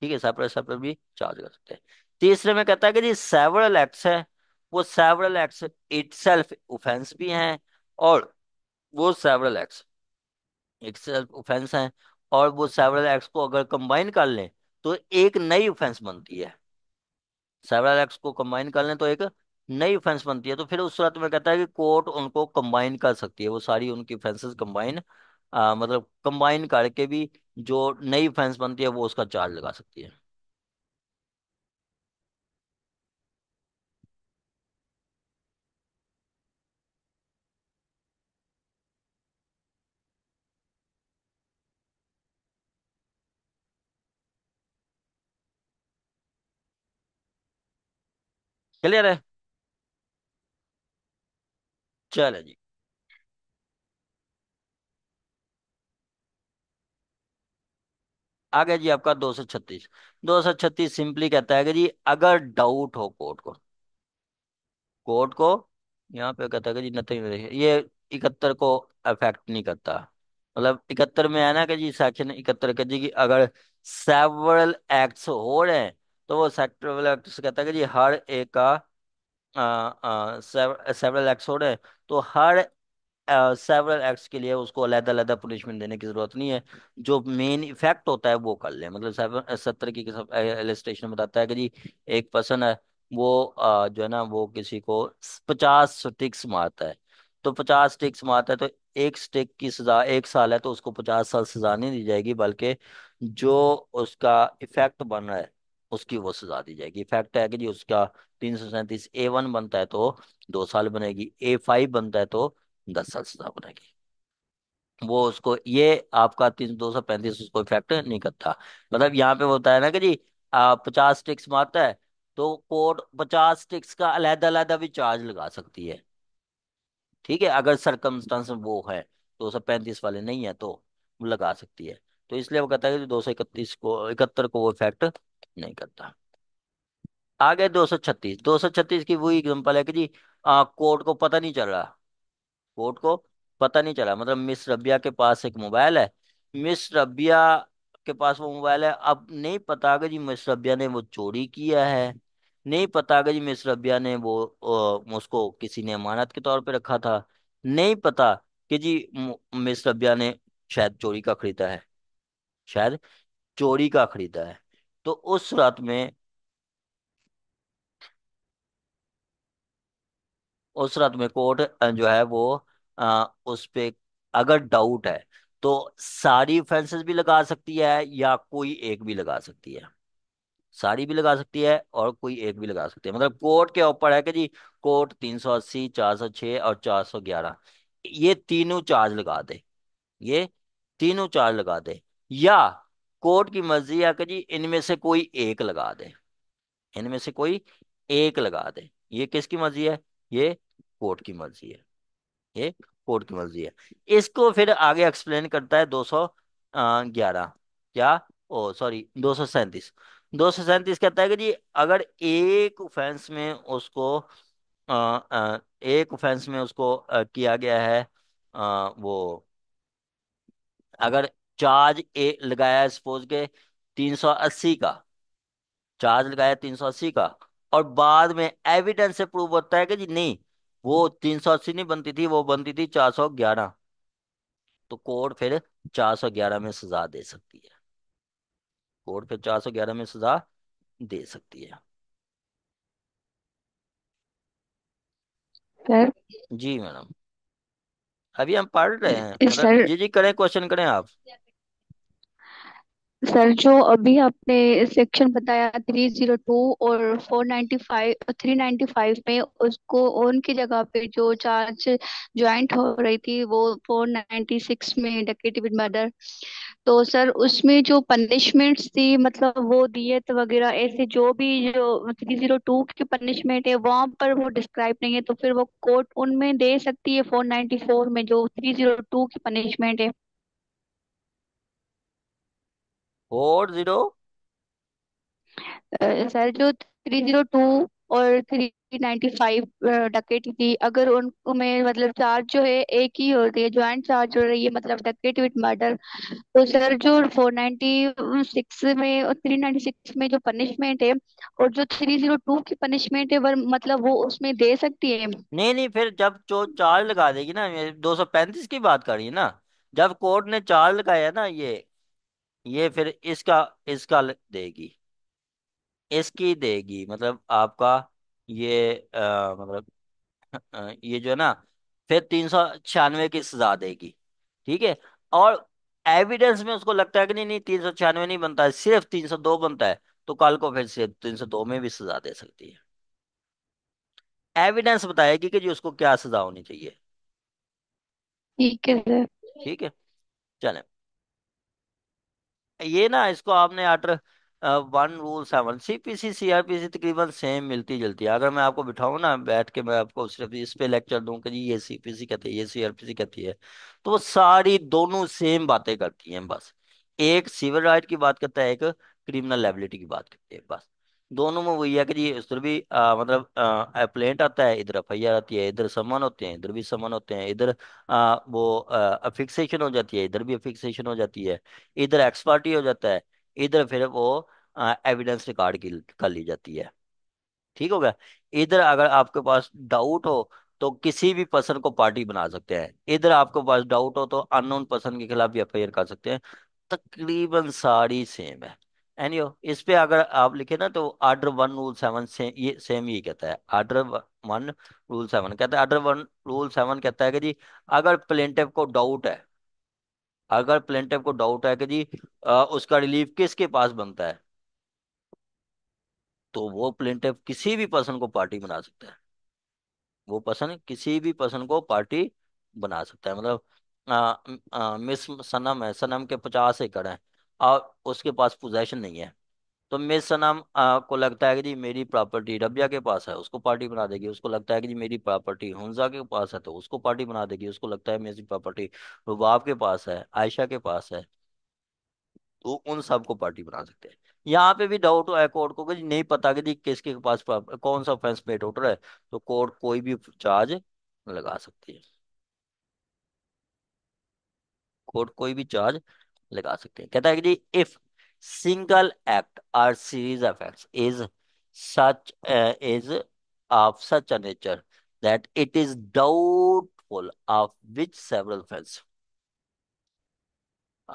Speaker 1: ठीक है सेपरेट सेपरेट भी चार्ज कर सकते हैं तीसरे में कहता है कि जी सेवरल एक्ट्स है वो सेवरल एक्ट्स इटसेल्फ ऑफेंस भी हैं और वो सेवरल एक्स एक सेल्फ ऑफेंस है और वो सेवरल एक्स को अगर कंबाइन कर लें तो एक नई ऑफेंस बनती है सेवरल एक्स को कंबाइन कर लें तो एक नई ऑफेंस बनती है तो फिर उस सूरत में कहता है कि कोर्ट उनको कंबाइन कर सकती है वो सारी उनकी ऑफेंसेस कंबाइन मतलब कंबाइन करके भी जो नई ऑफेंस बनती है वो उसका चार्ज लगा सकती है क्लियर है चल जी आगे जी आपका दो सौ छत्तीस दो सौ छत्तीस सिंपली कहता है कि जी अगर डाउट हो कोर्ट को कोर्ट को यहाँ पे कहता है कि जी नथिंग ये इकहत्तर को अफेक्ट नहीं करता मतलब इकहत्तर में है ना कि जी सेक्शन इकहत्तर के जी कि अगर सेवरल एक्ट्स हो रहे हैं तो वो सेक्टर वाला एक्टर से कहता है कि जी हर एक का सेवरल एक्स हो रहे तो हर सेवरल एक्स के लिए उसको अलहदा अलहदा पनिशमेंट देने की जरूरत नहीं है जो मेन इफेक्ट होता है वो कर ले मतलब सत्तर की एलिस्ट्रेशन बताता है कि जी एक पर्सन है वो आ, जो है ना वो किसी को पचास स्टिक्स मारता है तो पचास स्टिक्स मारता है तो एक स्टिक की सजा एक साल है तो उसको पचास साल सजा नहीं दी जाएगी बल्कि जो उसका इफेक्ट बन रहा है उसकी वो सजा दी जाएगी फैक्ट है कि जी उसका तीन सौ सैंतीस ए वन बनता है तो दो साल बनेगी ए फाइव बनता है तो दस साल सजा बनेगी वो उसको ये आपका तीन दो सौ पैंतीस उसको इफेक्ट नहीं करता मतलब यहाँ पे होता है ना कि जी आ, पचास टिक्स मारता है तो कोर्ट पचास टिक्स का अलहदा अलहदा भी चार्ज लगा सकती है ठीक है अगर सरकमस्टांस वो है दो सौ पैंतीस वाले नहीं है तो लगा सकती है तो इसलिए वो कहता है कि दो सौ इकतीस को इकहत्तर को वो इफेक्ट नहीं करता आ गए 236 236 की वही एग्जांपल है कि जी आ, कोर्ट को पता नहीं चल रहा कोर्ट को पता नहीं चला मतलब मिस रबिया के पास एक मोबाइल है मिस रबिया के पास वो मोबाइल है अब नहीं पता कि जी मिस रबिया ने वो चोरी किया है नहीं पता कि जी मिस रबिया ने वो उसको किसी ने अमानत के तौर पे रखा था नहीं पता कि जी मिस रबिया ने शायद चोरी का खरीदा है शायद चोरी का खरीदा है तो उस सूरत में उस सूरत में कोर्ट जो है वो आ, उस पे अगर डाउट है तो सारी ऑफेंसेस भी लगा सकती है या कोई एक भी लगा सकती है सारी भी लगा सकती है और कोई एक भी लगा सकती है मतलब कोर्ट के ऊपर है कि जी कोर्ट तीन 406 अस्सी चार सौ और चार सौ ग्यारह ये तीनों चार्ज लगा दे ये तीनों चार्ज लगा दे या कोर्ट की मर्जी है कि जी इनमें से कोई एक लगा दे इनमें से कोई एक लगा दे ये किसकी मर्जी है ये कोर्ट की मर्जी है ये कोर्ट की मर्जी है इसको फिर आगे एक्सप्लेन करता है दो सौ ग्यारह क्या ओ सॉरी दो सौ सैंतीस दो सौ सैंतीस कहता है कि जी अगर एक ऑफेंस में उसको आ, आ, एक ऑफेंस में उसको आ, किया गया है आ, वो अगर चार्ज ए लगाया सपोज के 380 का चार्ज लगाया 380 का और बाद में एविडेंस से प्रूव होता है कि जी नहीं वो 380 नहीं बनती थी वो बनती थी 411 तो कोर्ट फिर 411 में सजा दे सकती है कोर्ट फिर 411 में सजा दे सकती है सर जी मैडम अभी हम पढ़ रहे हैं जी जी करें क्वेश्चन करें आप
Speaker 3: सर जो अभी आपने सेक्शन बताया थ्री जीरो टू और four ninety five three ninety five में उसको उनकी की जगह पे जो चार्ज ज्वाइंट हो रही थी वो फोर नाइन्टी सिक्स में डेकेटिव मर्डर तो सर उसमें जो पनिशमेंट्स थी मतलब वो दियत वगैरह ऐसे जो भी जो थ्री जीरो टू की पनिशमेंट है वहाँ पर वो डिस्क्राइब नहीं है तो फिर वो कोर्ट उनमें दे सकती है फोर नाइन्टी फोर में जो थ्री जीरो टू की पनिशमेंट है
Speaker 1: फोर जीरो
Speaker 3: सर जो थ्री जीरो टू और थ्री नाइन्टी फाइव डकैती थी अगर उनमें मतलब चार्ज जो है एक ही हो रही है ज्वाइंट चार्ज हो रही है मतलब डकैती विद मर्डर तो सर जो फोर नाइन्टी सिक्स में और थ्री नाइन्टी सिक्स में जो पनिशमेंट है और जो थ्री जीरो टू की पनिशमेंट है वर मतलब वो उसमें दे सकती है
Speaker 1: नहीं नहीं फिर जब जो चार्ज लगा देगी ना दो सौ पैंतीस की बात कर रही है ना जब कोर्ट ने चार्ज लगाया ना ये ये फिर इसका इसका देगी इसकी देगी मतलब आपका ये आ, मतलब ये जो है ना फिर तीन सौ छियानवे की सजा देगी ठीक है और एविडेंस में उसको लगता है कि नहीं नहीं तीन सौ छियानवे नहीं बनता है सिर्फ तीन सौ दो बनता है तो कल को फिर सिर्फ तीन सौ दो में भी सजा दे सकती है एविडेंस बताएगी कि जी उसको क्या सजा होनी चाहिए
Speaker 2: ठीक है
Speaker 1: ठीक है चलें ये ना इसको आपने order one rule seven P C तकरीबन सेम मिलती जुलती है अगर मैं आपको बिठाऊँ ना बैठ के मैं आपको सिर्फ इस पे लेक्चर दूँ कि जी ये सी कहती है ये सीआरपीसी कहती है तो वो सारी दोनों सेम बातें करती हैं बस एक सिविल राइट की बात करता है एक क्रिमिनल लाइबिलिटी की बात करती है बस दोनों में वही है कि जी उधर भी आ, मतलब एप्लेंट आता है इधर एफ आई आर आती है इधर समन होते हैं इधर भी समन होते हैं इधर वो अफिक्सेशन हो जाती है इधर भी अफिक्सेशन हो जाती है इधर एक्सपार्टी हो जाता है इधर फिर वो एविडेंस रिकॉर्ड की कर ली जाती है ठीक हो गया इधर अगर आपके पास डाउट हो तो किसी भी पर्सन को पार्टी बना सकते हैं इधर आपके पास डाउट हो तो अननोन पर्सन के खिलाफ भी एफ आई आर कर सकते हैं तकरीबन सारी सेम है एनियो इस पे अगर आप लिखे ना तो आर्डर वन रूल सेवन से ये सेम ये कहता है आर्डर वन रूल सेवन कहता है आर्डर वन रूल सेवन कहता है कि जी अगर प्लेंटिव को डाउट है अगर प्लेंटिव को डाउट है कि जी आ, उसका रिलीफ किसके पास बनता है तो वो प्लेंटिव किसी भी पर्सन को पार्टी बना सकता है वो पर्सन किसी भी पर्सन को पार्टी बना सकता है मतलब आ, आ, मिस सनम है सनम के पचास एकड़ है और उसके पास पोजेशन नहीं है तो मिस सनम को लगता है कि जी मेरी प्रॉपर्टी रबिया के पास है उसको पार्टी बना देगी उसको लगता है कि जी मेरी प्रॉपर्टी हंजा के पास है तो उसको पार्टी बना देगी उसको लगता है मेरी प्रॉपर्टी रुबाब के पास है आयशा के पास है तो उन सबको पार्टी बना सकते हैं यहाँ पे भी डाउट है कोर्ट को कि नहीं पता कि किसके पास कौन सा ऑफेंस पे टोटल है तो कोर्ट कोई भी चार्ज लगा सकती है कोर्ट कोई भी चार्ज लगा सकते हैं कहता है कि जी if single act or series of act is such is of such a nature that it is doubtful of which several offences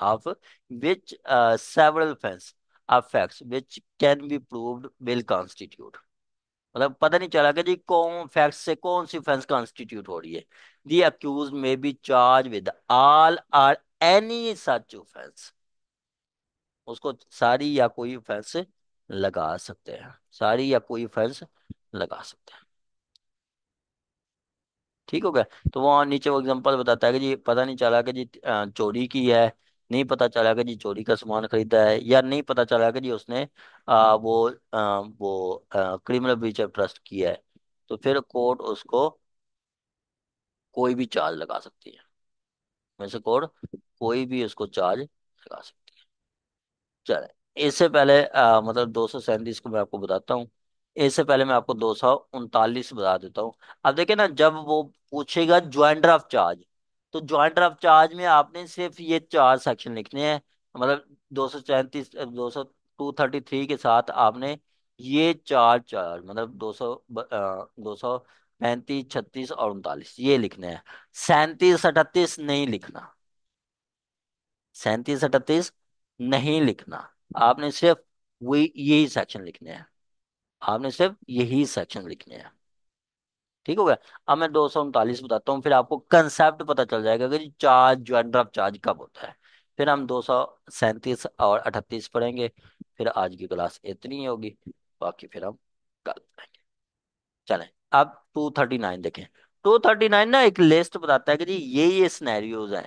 Speaker 1: of which uh, several offense of facts which can be proved will constitute मतलब पता नहीं चला कि जी कौन fact से कौन सी offence constitute हो रही है the accuse may be charge with all or any such offence उसको सारी या कोई ऑफेंस लगा सकते हैं सारी या कोई ऑफेंस लगा सकते हैं ठीक हो गया तो वो नीचे वो एग्जांपल बताता है कि जी पता नहीं चला कि जी चोरी की है नहीं पता चला कि जी चोरी का सामान खरीदा है या नहीं पता चला कि जी उसने आ, वो आ, वो क्रिमिनल ब्रीच ऑफ ट्रस्ट किया है तो फिर कोर्ट उसको कोई भी चार्ज लगा सकती है में से कोड कोई भी उसको चार्ज लगा सकती है चले इससे पहले आ, मतलब दो सौ सैंतीस को मैं आपको बताता हूँ इससे पहले मैं आपको दो सौ उनतालीस बता देता हूँ अब देखिए ना जब वो पूछेगा ज्वाइंटर ऑफ चार्ज तो ज्वाइंटर ऑफ चार्ज में आपने सिर्फ ये चार सेक्शन लिखने हैं मतलब दो सौ सैंतीस दो सौ टू थर्टी थ्री के साथ आपने ये चार चार मतलब दो सौ दो सौ पैंतीस छत्तीस और उनतालीस ये लिखने हैं सैंतीस अठतीस नहीं लिखना सैंतीस अठतीस नहीं लिखना आपने सिर्फ वही यही सेक्शन लिखने हैं आपने सिर्फ यही सेक्शन लिखने हैं ठीक हो गया अब मैं दो सौ उनतालीस बताता हूँ फिर आपको कंसेप्ट पता चल जाएगा कि चार्ज ज्वाइंटर ऑफ चार्ज कब होता है फिर हम दो सौ सैंतीस और अठतीस पढ़ेंगे फिर आज की क्लास इतनी ही होगी बाकी फिर हम कल पढ़ेंगे चलें अब टू थर्टी नाइन देखें टू थर्टी नाइन ना एक लिस्ट बताता है कि जी ये ये स्नैरियोज है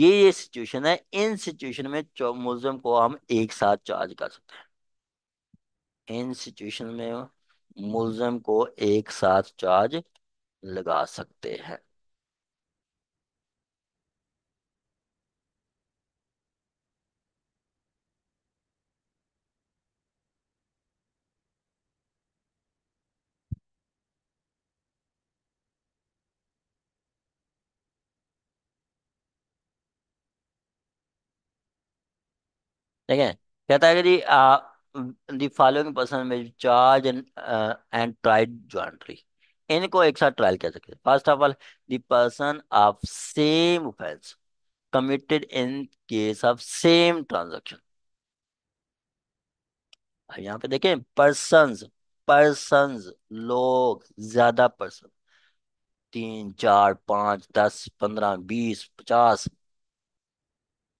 Speaker 1: ये ये सिचुएशन है इन सिचुएशन में मुलजम को हम एक साथ चार्ज कर सकते हैं इन सिचुएशन में मुलजम को एक साथ चार्ज लगा सकते हैं ठीक है कहता है कि जी the following person will charge and tried jointly इनको एक साथ ट्रायल कह सकते हैं first of all the person of same offence committed in case of same transaction यहां पे देखें पर्सन पर्सन लोग ज्यादा पर्सन तीन चार पांच दस पंद्रह बीस पचास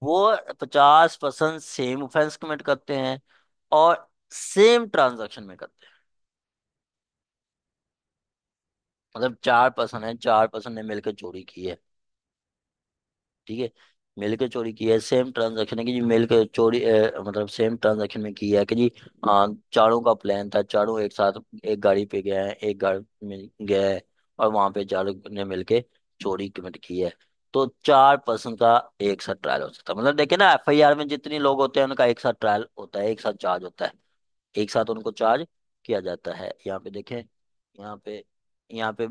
Speaker 1: वो पचास परसेंट सेम ऑफेंस कमिट करते हैं और सेम ट्रांजैक्शन में करते हैं मतलब चार पर्सन है चार पर्सन ने मिलकर चोरी की है ठीक है मिलकर चोरी की है सेम ट्रांजैक्शन है कि जी मिलकर चोरी ए, मतलब सेम ट्रांजैक्शन में किया है कि जी चारों का प्लान था चारों एक साथ एक गाड़ी पे गए हैं एक गाड़ी में गए हैं और वहां पे चारों ने मिलकर चोरी कमिट की है तो चार पर्सन का एक साथ ट्रायल हो सकता है मतलब देखे ना एफआईआर में जितने लोग होते हैं उनका एक साथ ट्रायल होता है एक साथ चार्ज होता है एक साथ उनको चार्ज किया जाता है यहाँ पे देखें यहाँ पे यहाँ पे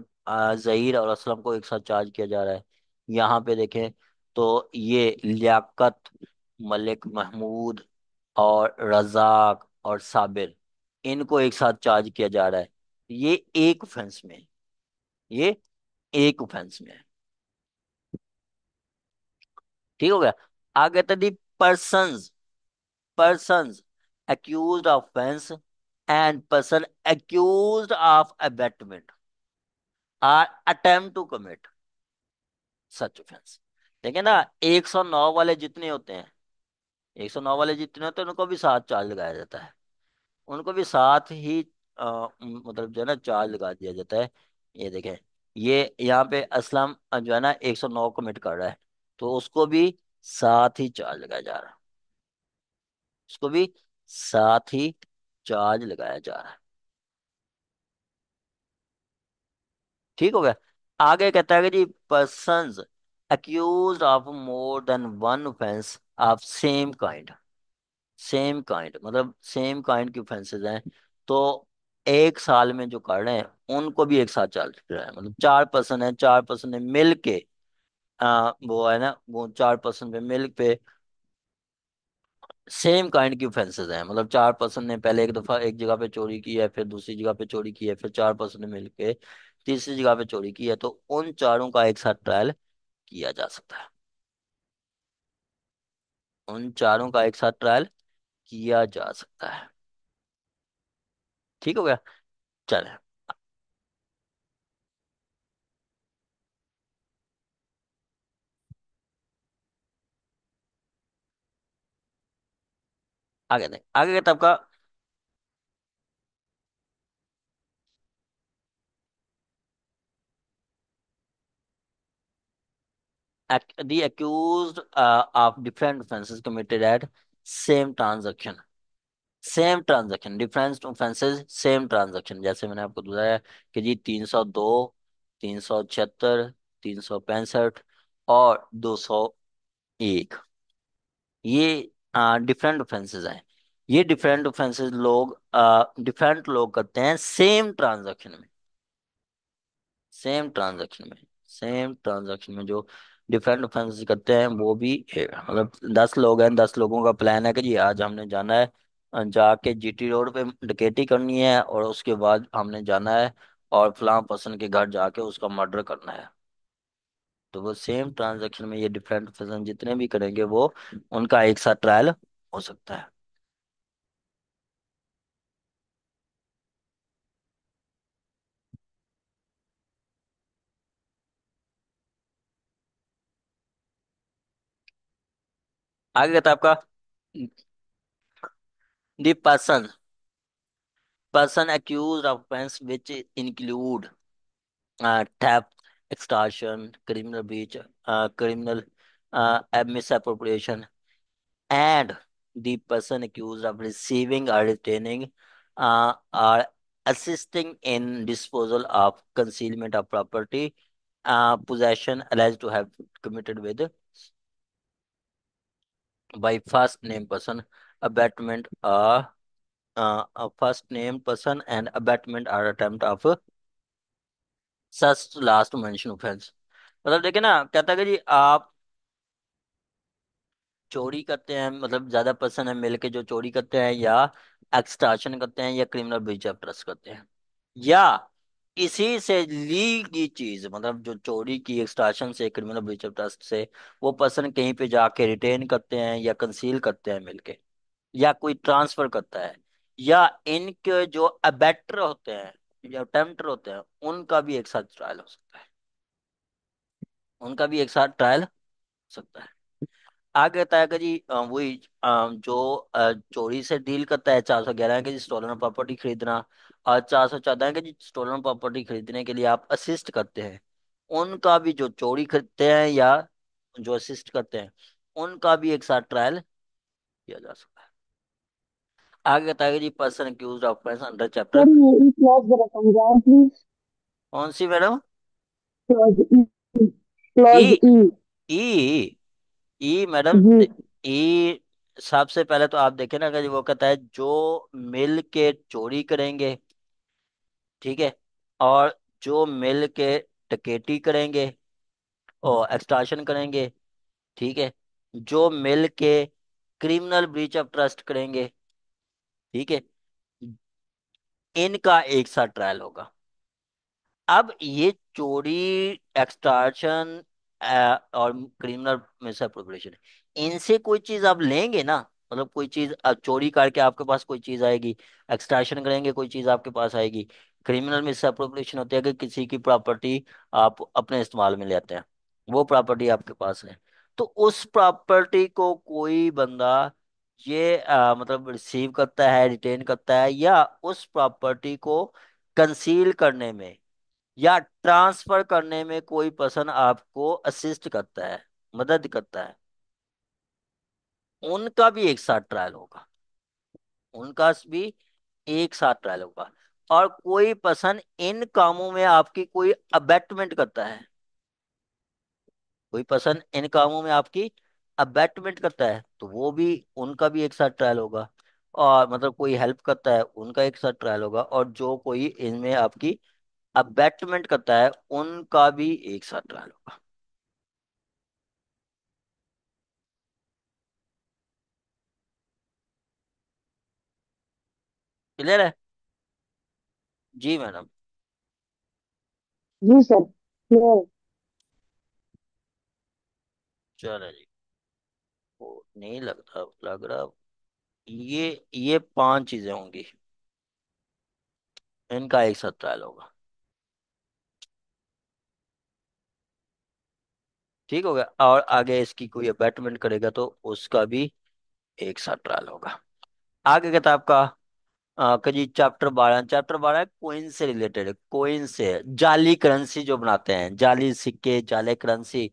Speaker 1: जहीर और असलम को एक साथ चार्ज किया जा रहा है यहाँ पे देखें तो ये लियाकत मलिक महमूद और रजाक और साबिर इनको एक साथ चार्ज किया जा रहा है ये एक ऑफेंस में ये एक ऑफेंस में है ठीक हो गया आगे तो the person person accused of offence and person accused of abetment or attempt to commit such offence देखे ना 109 वाले जितने होते हैं 109 वाले जितने होते हैं उनको भी साथ चार्ज लगाया जाता है उनको भी साथ ही आ, मतलब जो है ना चार्ज लगा दिया जाता है ये देखें ये यहाँ पे असलम जो है ना 109 कमिट कर रहा है तो उसको भी साथ ही चार्ज लगाया जा रहा है उसको भी साथ ही चार्ज लगाया जा रहा है ठीक हो गया आगे कहता है कि जी person accused of more than one offence of same kind same kind मतलब सेम काइंड की ऑफेंसेज हैं तो एक साल में जो कर रहे हैं उनको भी एक साथ चार्ज कर मतलब चार पर्सन है चार पर्सन ने मिल के आ, हाँ, वो है ना वो चार परसेंट पे मिल्क पे सेम काइंड की ऑफेंसेस हैं मतलब चार परसेंट ने पहले एक दफा एक जगह पे चोरी की है फिर दूसरी जगह पे चोरी की है फिर चार परसेंट ने मिल के तीसरी जगह पे चोरी की है तो उन चारों का एक साथ ट्रायल किया जा सकता है उन चारों का एक साथ ट्रायल किया जा सकता है ठीक हो गया चल आगे देख आगे के तबका the accused of different offences committed at same transaction same transaction different offences same transaction जैसे मैंने आपको बताया कि जी तीन सौ दो तीन सौ छिहत्तर तीन सौ पैंसठ और दो सौ एक ये डिफरेंट ऑफेंसेस हैं ये डिफरेंट ऑफेंसेस लोग डिफरेंट लोग करते हैं सेम ट्रांजैक्शन में सेम ट्रांजैक्शन में सेम ट्रांजैक्शन में जो डिफरेंट ऑफेंसेस करते हैं वो भी मतलब दस लोग हैं दस लोगों का प्लान है कि जी आज हमने जाना है जाके जाके जीटी रोड पे डकेटी करनी है और उसके बाद हमने जाना है और फलां पर्सन के घर जाके उसका मर्डर करना है तो वो सेम ट्रांजैक्शन में ये डिफरेंट पर्सन जितने भी करेंगे वो उनका एक साथ ट्रायल हो सकता है आगे कहता आपका the person person accused of offence which include theft extortion, criminal breach, uh, criminal uh, misappropriation, and the person accused of receiving or retaining uh, or assisting in disposal of concealment of property, uh, possession alleged to have committed with by first name person, abatement or uh, a first name person and abatement or attempt of such last mention offence मतलब देखे ना कहता है कि जी आप चोरी करते हैं मतलब ज्यादा पर्सन है मिलके जो चोरी करते हैं या एक्सट्रैक्शन करते हैं या क्रिमिनल ब्रिज ऑफ ट्रस्ट करते हैं या इसी से ली की चीज मतलब जो चोरी की एक्सट्रैक्शन से क्रिमिनल ब्रिज ऑफ ट्रस्ट से वो पर्सन कहीं पे जाके रिटेन करते हैं या कंसील करते हैं मिलके या कोई ट्रांसफर करता है या इनके जो अबेटर होते हैं जो अटेम्प्टर होते हैं उनका भी एक साथ ट्रायल हो सकता है उनका भी एक साथ ट्रायल हो सकता है आगे कहता है कि जी वही जो चोरी से डील करता है चार सौ ग्यारह के जी स्टोलन प्रॉपर्टी खरीदना और चार सौ चौदह के जी स्टोलन प्रॉपर्टी खरीदने के लिए आप असिस्ट करते हैं उनका भी जो चोरी करते हैं या जो असिस्ट करते हैं उनका भी एक साथ ट्रायल किया जा सकता है आगे बताइए जी person accused of offence under chapter
Speaker 2: sir please
Speaker 1: कौन सी madam E clause E E madam E e सबसे पहले तो आप देखें ना अगर वो कहता है जो मिल के चोरी करेंगे ठीक है और जो मिल के टकेटी करेंगे और एक्सट्राशन करेंगे ठीक है जो मिल के क्रिमिनल ब्रीच ऑफ ट्रस्ट करेंगे ठीक है इनका एक साथ ट्रायल होगा अब ये चोरी एक्सट्रैक्शन और क्रिमिनल मिसअप्रोप्रिएशन इनसे कोई चीज आप लेंगे ना मतलब कोई चीज चोरी करके आपके पास कोई चीज आएगी एक्सट्रैक्शन करेंगे कोई चीज आपके पास आएगी क्रिमिनल मिसअप्रोप्रिएशन होती है कि किसी की प्रॉपर्टी आप अपने इस्तेमाल में लेते हैं वो प्रॉपर्टी आपके पास है तो उस प्रॉपर्टी को कोई बंदा ये आ, मतलब रिसीव करता है रिटेन करता है या उस प्रॉपर्टी को कंसील करने में या ट्रांसफर करने में कोई पर्सन आपको असिस्ट करता है मदद करता है उनका भी एक साथ ट्रायल होगा उनका भी एक साथ ट्रायल होगा और कोई पर्सन इन कामों में आपकी कोई अबेटमेंट करता है कोई पर्सन इन कामों में आपकी अब बैटमेंट करता है तो वो भी उनका भी एक साथ ट्रायल होगा और मतलब कोई हेल्प करता है उनका एक साथ ट्रायल होगा और जो कोई इनमें आपकी अबैटमेंट करता है उनका भी एक साथ ट्रायल होगा क्लियर है जी मैडम
Speaker 2: जी सर चलो
Speaker 1: जी नहीं लगता लग रहा ये ये पांच चीजें होंगी इनका एक साथ ट्रायल होगा ठीक हो गया और आगे इसकी कोई अबैटमेंट करेगा तो उसका भी एक साथ ट्रायल होगा आगे किताब का कजी चैप्टर बारह चैप्टर बारह कोइन से रिलेटेड कोइन से जाली करेंसी जो बनाते हैं जाली सिक्के जाले करेंसी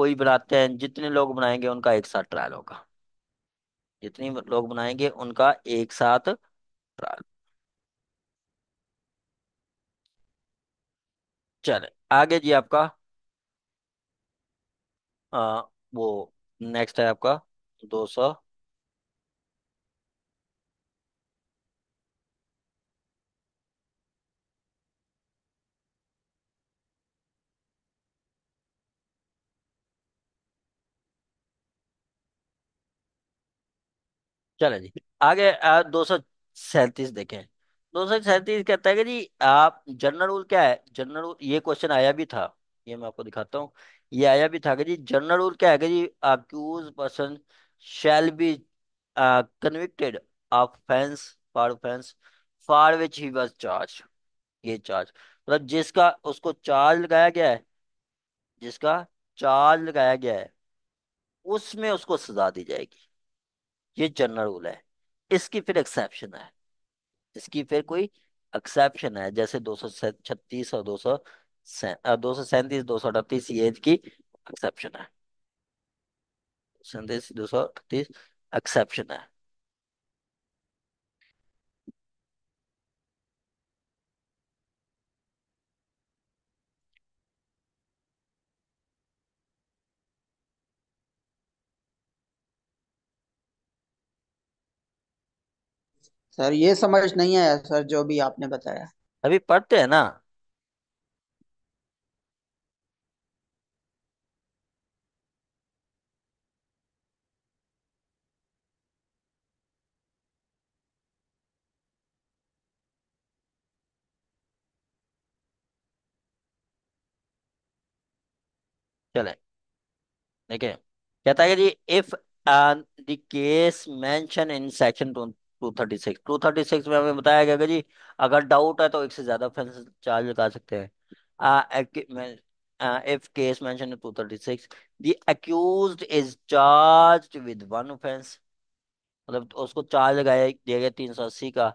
Speaker 1: कोई बनाते हैं जितने लोग बनाएंगे उनका एक साथ ट्रायल होगा जितने लोग बनाएंगे उनका एक साथ ट्रायल चले आगे जी आपका आ, वो नेक्स्ट है आपका दो सौ चले जी आगे दो सौ सैंतीस देखें दो सौ सैंतीस कहता है कि जी आप जनरल रूल क्या है जनरल रूल ये क्वेश्चन आया भी था ये मैं आपको दिखाता हूँ ये आया भी था कि जी जनरल रूल क्या है कि जी accused person shall be convicted of offence for offence for which he was charge ये चार्ज मतलब जिसका उसको चार्ज लगाया गया है जिसका चार्ज लगाया गया है उसमें उसको सजा दी जाएगी ये जनरल रूल है इसकी फिर एक्सेप्शन है इसकी फिर कोई एक्सेप्शन है जैसे दो सौ छत्तीस और दो सौ दो सौ सैंतीस दो सौ अड़तीस ये की एक्सेप्शन है सैंतीस दो सौ अड़तीस एक्सेप्शन है सर ये समझ नहीं आया सर जो भी आपने बताया अभी पढ़ते हैं ना चले देखिए कहता है कि जी if the case mention in section two thirty six two thirty six में हमें बताया गया कि जी अगर डाउट है तो एक से ज्यादा ऑफेंस चार्ज लगा सकते हैं if case mentioned in 236 the accused is charged with one offense मतलब उसको चार्ज लगाया दिया गया तीन सौ अस्सी का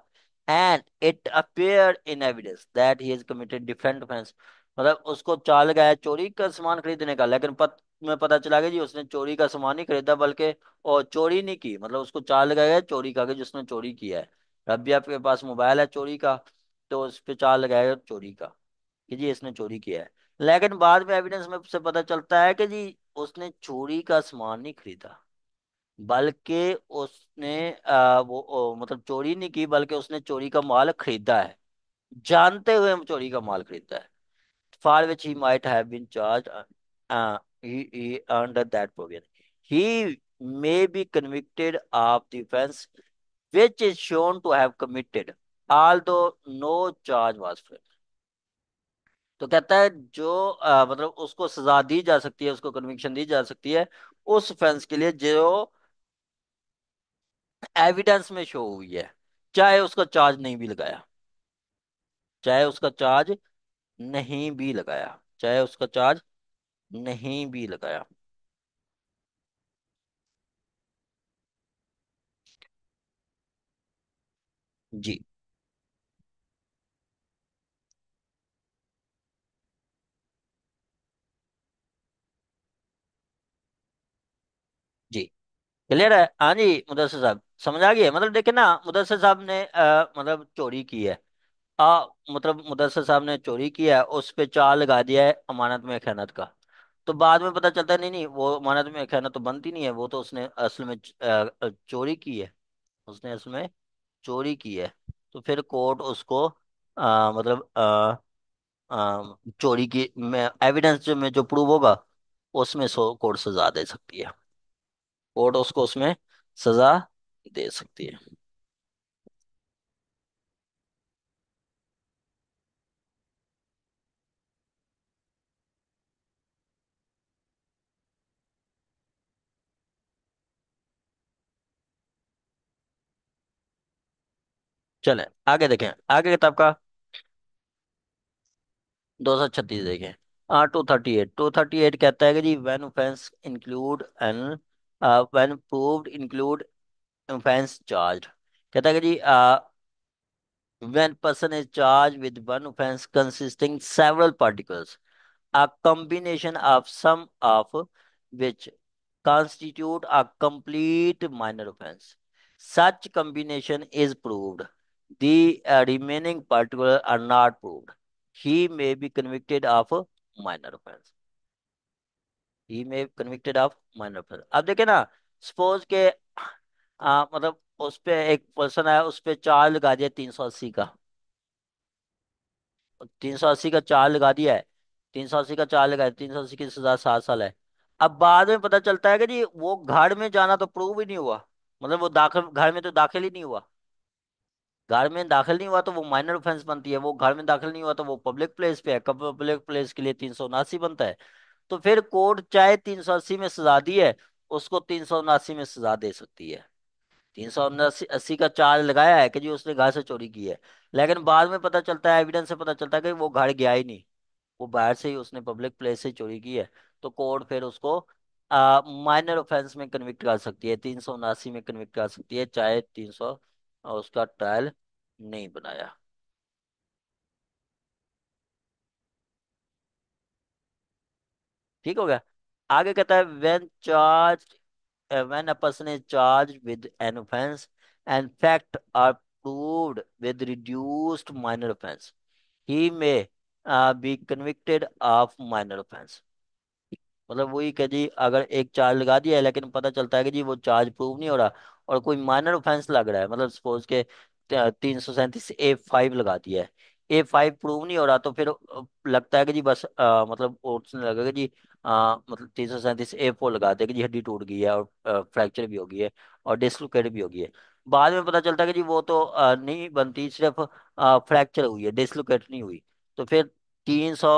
Speaker 1: and it appear in evidence that he is committed different offence मतलब उसको चार्ज लगाया चोरी का सामान खरीदने का लेकिन पत, મે પતા ચલા ગયા જી ઉસને ચોરી કા સામાન નહી ખરીદા બલકે ઓર ચોરી નહી કી મતલબ ઉસકો ચાલ લગાયા ચોરી કા કે જસને ચોરી કિયા હે રબ આપકે પાસ મોબાઈલ હે ચોરી કા તો ઉસપે ચાલ લગાયા ચોરી કા કે જી ઇસને ચોરી કિયા હે લેકિન બાદ મે એવિડન્સ મે સે પતા ચલતા હે કે જી ઉસને ચોરી કા સામાન નહી ખરીદા બલકે ઉસને વો મતલબ ચોરી નહી કી બલકે ઉસને ચોરી કા માલ ખરીદા હે જાનતે ہوئے ચોરી કા માલ ખરીદા હે ફારવેચી might have been charged he, he under that provision. He may be convicted of the offense which is shown to have committed, although no charge was filed तो कहता है जो आ, मतलब उसको सजा दी जा सकती है उसको कन्विक्शन दी जा सकती है उस फेंस के लिए जो एविडेंस में शो हुई है चाहे उसका चार्ज नहीं भी लगाया चाहे उसका चार्ज नहीं भी लगाया चाहे उसका चार्ज नहीं भी लगाया जी जी क्लियर है हाँ जी मुदसर साहब समझ आ गया मतलब देखे ना मुदसर साहब ने आ, मतलब चोरी की है आ, मतलब मुदसर साहब ने चोरी की है उस पे चार लगा दिया है अमानत में खैनत का तो बाद में पता चलता है नहीं नहीं वो अमानत में खाना तो बनती नहीं है वो तो उसने असल में चोरी की है उसने असल में चोरी की है तो फिर कोर्ट उसको आ, मतलब आ, आ, चोरी की में एविडेंस जो में जो प्रूव होगा उसमें सो कोर्ट सजा दे सकती है कोर्ट उसको उसमें सजा दे सकती है चले आगे देखें आगे किताब का दो सौ छत्तीस देखें हाँ two thirty eight two thirty eight कहता है कि जी when offence include an when proved include offence charge कहता है कि जी when person is charge with one offence consisting several particulars a combination of some of which constitute a complete minor offence such combination is proved The uh, remaining particulars are not proved. He may be convicted of minor offense. He may be convicted of minor offense. अब देखे ना suppose के आ, मतलब उस पे एक person है उस पे चार लगा दिया तीन सौ अस्सी का तीन सौ अस्सी का चार लगा दिया है तीन सौ अस्सी का चार लगा है तीन सौ अस्सी की सजा सात साल है अब बाद में पता चलता है कि जी वो घर में जाना तो प्रूव ही नहीं हुआ मतलब वो दाखिल घर में तो दाखिल ही नहीं हुआ घर में दाखिल नहीं हुआ तो वो माइनर ऑफेंस बनती है वो घर में दाखिल नहीं हुआ तो वो पब्लिक प्लेस पे है कब पब्लिक प्लेस के लिए तीन सौ उनासी बनता है तो फिर कोर्ट चाहे तीन सौ अस्सी में सजा दी है उसको तीन सौ उनासी में सजा दे सकती है तीन सौ उनासी अस्सी का चार्ज लगाया है कि जी उसने घर से चोरी की है लेकिन बाद में पता चलता है एविडेंस से पता चलता है कि वो घर गया ही नहीं वो बाहर से ही उसने पब्लिक प्लेस से चोरी की है तो कोर्ट फिर उसको माइनर ऑफेंस में कन्विक्ट कर सकती है तीन सौ उनासी में कन्विक्ट कर सकती है चाहे तीन सौ और उसका ट्रायल नहीं बनाया ठीक हो गया आगे कहता है when charge when a person is charge with an offence and fact are proved with reduced minor offence he may be convicted of minor offence मतलब वही कह जी अगर एक चार्ज लगा दिया है लेकिन पता चलता है कि जी वो चार्ज प्रूव नहीं हो रहा और कोई माइनर ऑफेंस लग रहा है मतलब सपोज के तीन सौ सैंतीस ए फाइव लगा दिया है ए फाइव प्रूव नहीं हो रहा तो फिर लगता है कि जी बस आ, मतलब ऑप्शन लगेगा जी आ, मतलब तीन सौ सैंतीस ए फोर लगा देगा जी हड्डी टूट गई है और फ्रैक्चर भी हो गई है और डिसलोकेट भी हो गई है बाद में पता चलता है कि जी वो तो आ, नहीं बनती सिर्फ फ्रैक्चर हुई है डिसलोकेट नहीं हुई तो फिर तीन सौ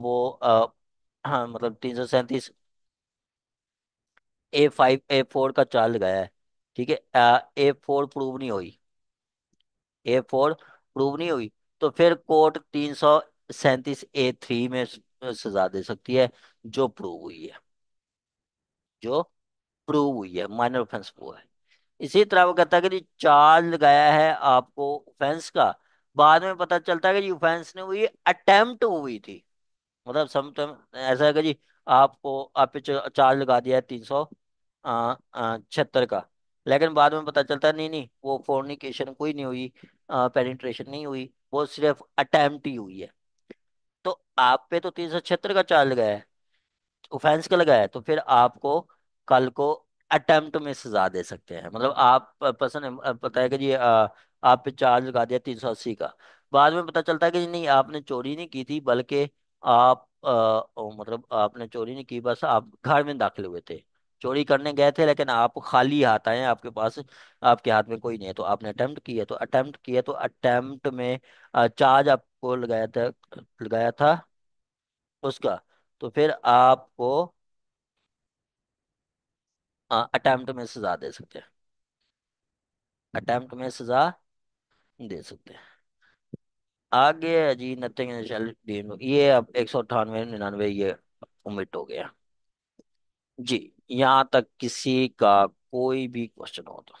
Speaker 1: वो आ, हाँ मतलब तीन सौ सैंतीस ए फाइव ए फोर का चार्ज लगाया है ठीक है ए फोर प्रूव नहीं हुई ए फोर प्रूव नहीं हुई तो फिर कोर्ट तीन सौ सैंतीस ए थ्री में सजा दे सकती है जो प्रूव हुई है जो प्रूव हुई है माइनर ऑफेंस वो है इसी तरह वो कहता है कि चार्ज लगाया है आपको ऑफेंस का बाद में पता चलता है कि ऑफेंस ने हुई अटेम्प्ट हुई थी मतलब समटाइम ऐसा है कि जी आपको आप पे चार्ज लगा दिया है तीन सौ छिहत्तर का लेकिन बाद में पता चलता नहीं नहीं वो फोर्निकेशन कोई नहीं हुई पेनिट्रेशन नहीं हुई वो सिर्फ अटेम्प्ट ही हुई है तो आप पे तो तीन सौ छिहत्तर का चार्ज लगाया है ऑफेंस का लगाया है तो फिर आपको कल को अटेम्प्ट में सजा दे सकते हैं मतलब आप पर्सन पता है कि जी आ, आप पे चार्ज लगा दिया तीन सौ अस्सी का बाद में पता चलता है कि जी नहीं आपने चोरी नहीं की थी बल्कि आप आ, मतलब आपने चोरी नहीं की बस आप घर में दाखिल हुए थे चोरी करने गए थे लेकिन आप खाली हाथ आए आपके पास आपके हाथ में कोई नहीं है तो आपने अटेम्प्ट किया तो अटेम्प्ट किया तो अटेम्प्ट में चार्ज आपको लगाया था लगाया था उसका तो फिर आपको हाँ, अटेम्प्ट में सजा दे सकते हैं अटेम्प्ट में सजा दे सकते हैं आगे जी नथिंग ये अब एक सौ अठानवे निन्यानवे ये उमिट हो गया जी यहां तक किसी का कोई भी क्वेश्चन हो तो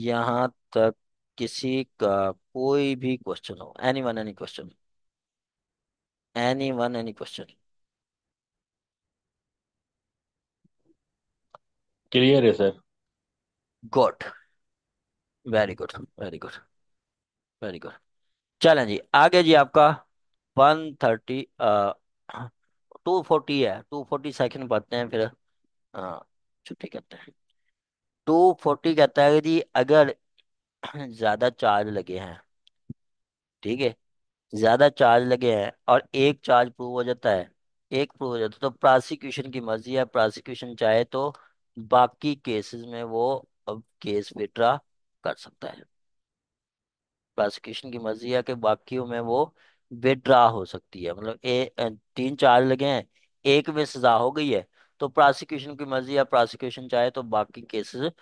Speaker 1: यहां तक किसी का कोई भी क्वेश्चन हो any one any question any one any question clear है sir good very good very good very good चलें जी आगे जी आपका वन थर्टी टू फोर्टी है टू फोर्टी सेकेंड पढ़ते हैं फिर हाँ छुट्टी करते हैं टू फोर्टी कहता है कि जी अगर ज़्यादा चार्ज लगे हैं ठीक है ज़्यादा चार्ज लगे हैं और एक चार्ज प्रूव हो जाता है एक प्रूव हो जाता है तो प्रोसिक्यूशन की मर्जी है प्रोसिक्यूशन चाहे तो बाकी केसेस में वो अब केस विड्रा कर सकता है प्रोसिक्यूशन की मर्जी है कि बाकियों में वो विड्रा हो सकती है मतलब ए, तीन चार्ज लगे हैं एक में सजा हो गई है तो प्रोसिक्यूशन की मर्जी या प्रोसिक्यूशन चाहे तो बाकी केसेस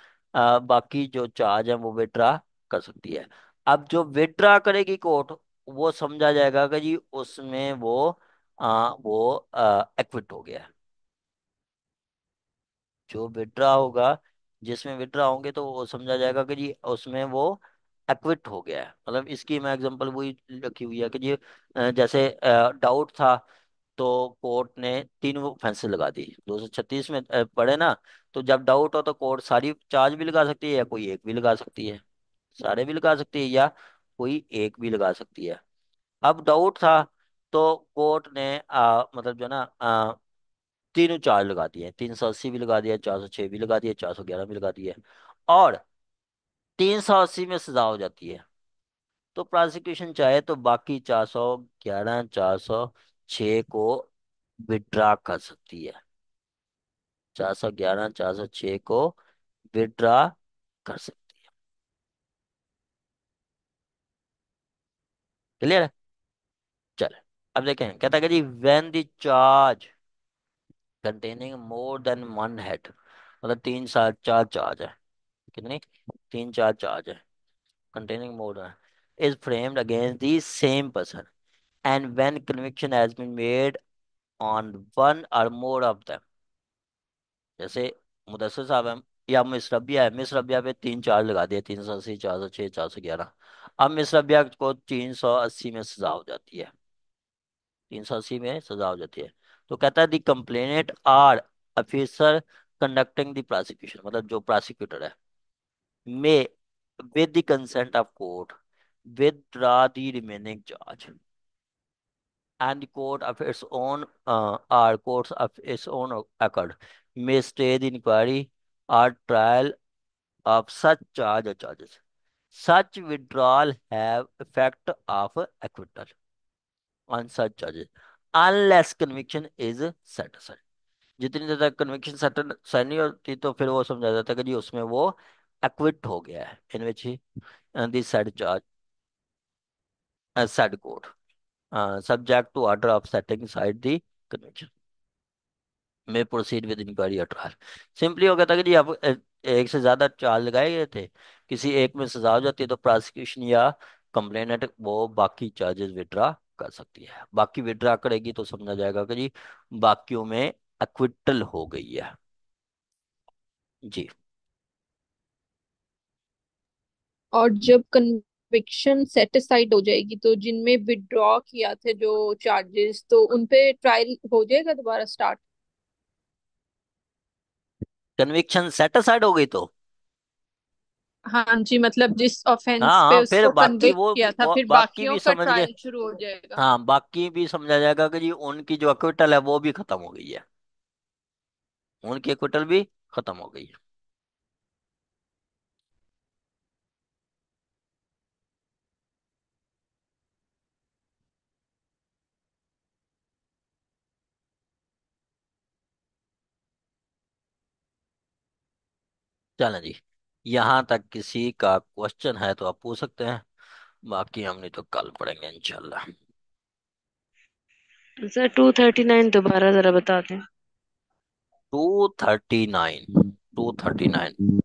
Speaker 1: बाकी जो चार्ज है वो विड्रा कर सकती है अब जो विड्रा करेगी कोर्ट वो समझा जाएगा कि जी उसमें वो आ, वो एक्विट हो गया जो विड्रा होगा जिसमें विड्रा होंगे तो वो समझा जाएगा कि जी उसमें वो एक्विट हो गया है मतलब इसकी मैं एग्जांपल वही रखी हुई है कि जी जैसे डाउट था तो कोर्ट ने तीन वो फैंसे लगा दी दो सौ छत्तीस में पढ़े ना तो जब डाउट हो तो कोर्ट सारी चार्ज भी लगा सकती है या कोई एक भी लगा सकती है सारे भी लगा सकती है या कोई एक भी लगा सकती है अब डाउट था तो कोर्ट ने आ, मतलब जो ना अ, तीनों चार्ज लगा दिए तीन सौ अस्सी भी लगा दिया चार सौ छह भी लगा दिया चार सौ ग्यारह भी लगा दिया और तीन सौ अस्सी में सजा हो जाती है तो प्रोसिक्यूशन चाहे तो बाकी चार सौ ग्यारह चार सौ छ को विड्रा कर सकती है चार सौ ग्यारह चार सौ छ को विड्रा कर सकती है क्लियर चल अब देखें कहता है जी when the charge containing more than one head मतलब तीन साल चार चार्ज है कितनी तीन चार चार्ज है कंटेनिंग मोड है is framed against the same person and when conviction has been made on one और मोर ऑफ देम जैसे मुदस्सर साहब है या मिस रबिया है मिस रबिया पे तीन चार्ज लगा दिए तीन सौ अस्सी चार सौ छः चार सौ ग्यारह अब मिस रबिया को तीन सौ अस्सी में सजा हो जाती है तीन सौ अस्सी में सजा हो जाती है तो कहता है the complainant or officer conducting the prosecution मतलब जो प्रोसिक्यूटर है may with the consent of court with the remaining charge and court of its own or court of its own accord may stay the inquiry or trial of such charge और charges such withdrawal have effect of acquittal on such charges unless conviction is satisfied जितनी देर तक conviction satisfied नहीं होती तो फिर वो समझा जाता है कि उसमें वो एक्विट हो गया है in which he this said charge said court subject to order of setting side the convention may proceed with inquiry और ट्रायल सिंपली हो गया था कि जी आप uh, एक से ज्यादा चार्ज लगाए गए थे किसी एक में सजा हो जाती है तो प्रोसिक्यूशन या कंप्लेनेंट वो बाकी चार्जेस विड्रा कर सकती है बाकी विड्रा करेगी तो समझा जाएगा कि जी बाकियों में एक्विटल हो गई है जी
Speaker 2: और जब कन्विक्शन सेटिस्फाइड हो जाएगी तो जिनमें विड्रॉ किया थे जो चार्जेस तो उनपे ट्रायल हो जाएगा दोबारा स्टार्ट
Speaker 1: कन्विक्शन सेटिस्फाइड हो गई तो
Speaker 2: हाँ जी मतलब जिस ऑफेंस हाँ पे हाँ फिर उसको बाकी कन्विक्ट वो किया था फिर बाकी बाकियों भी का समझ गए ट्रायल शुरू हो जाएगा हाँ
Speaker 1: बाकी भी समझा जाएगा कि जी उनकी जो अक्विटल है वो भी खत्म हो गई है उनकी अक्विटल भी खत्म हो गई है चलें जी यहाँ तक किसी का क्वेश्चन है तो आप पूछ सकते हैं बाकी हम नहीं तो कल पढ़ेंगे इंशाल्लाह
Speaker 2: सर टू थर्टी नाइन दोबारा जरा बताते
Speaker 1: two thirty nine two thirty nine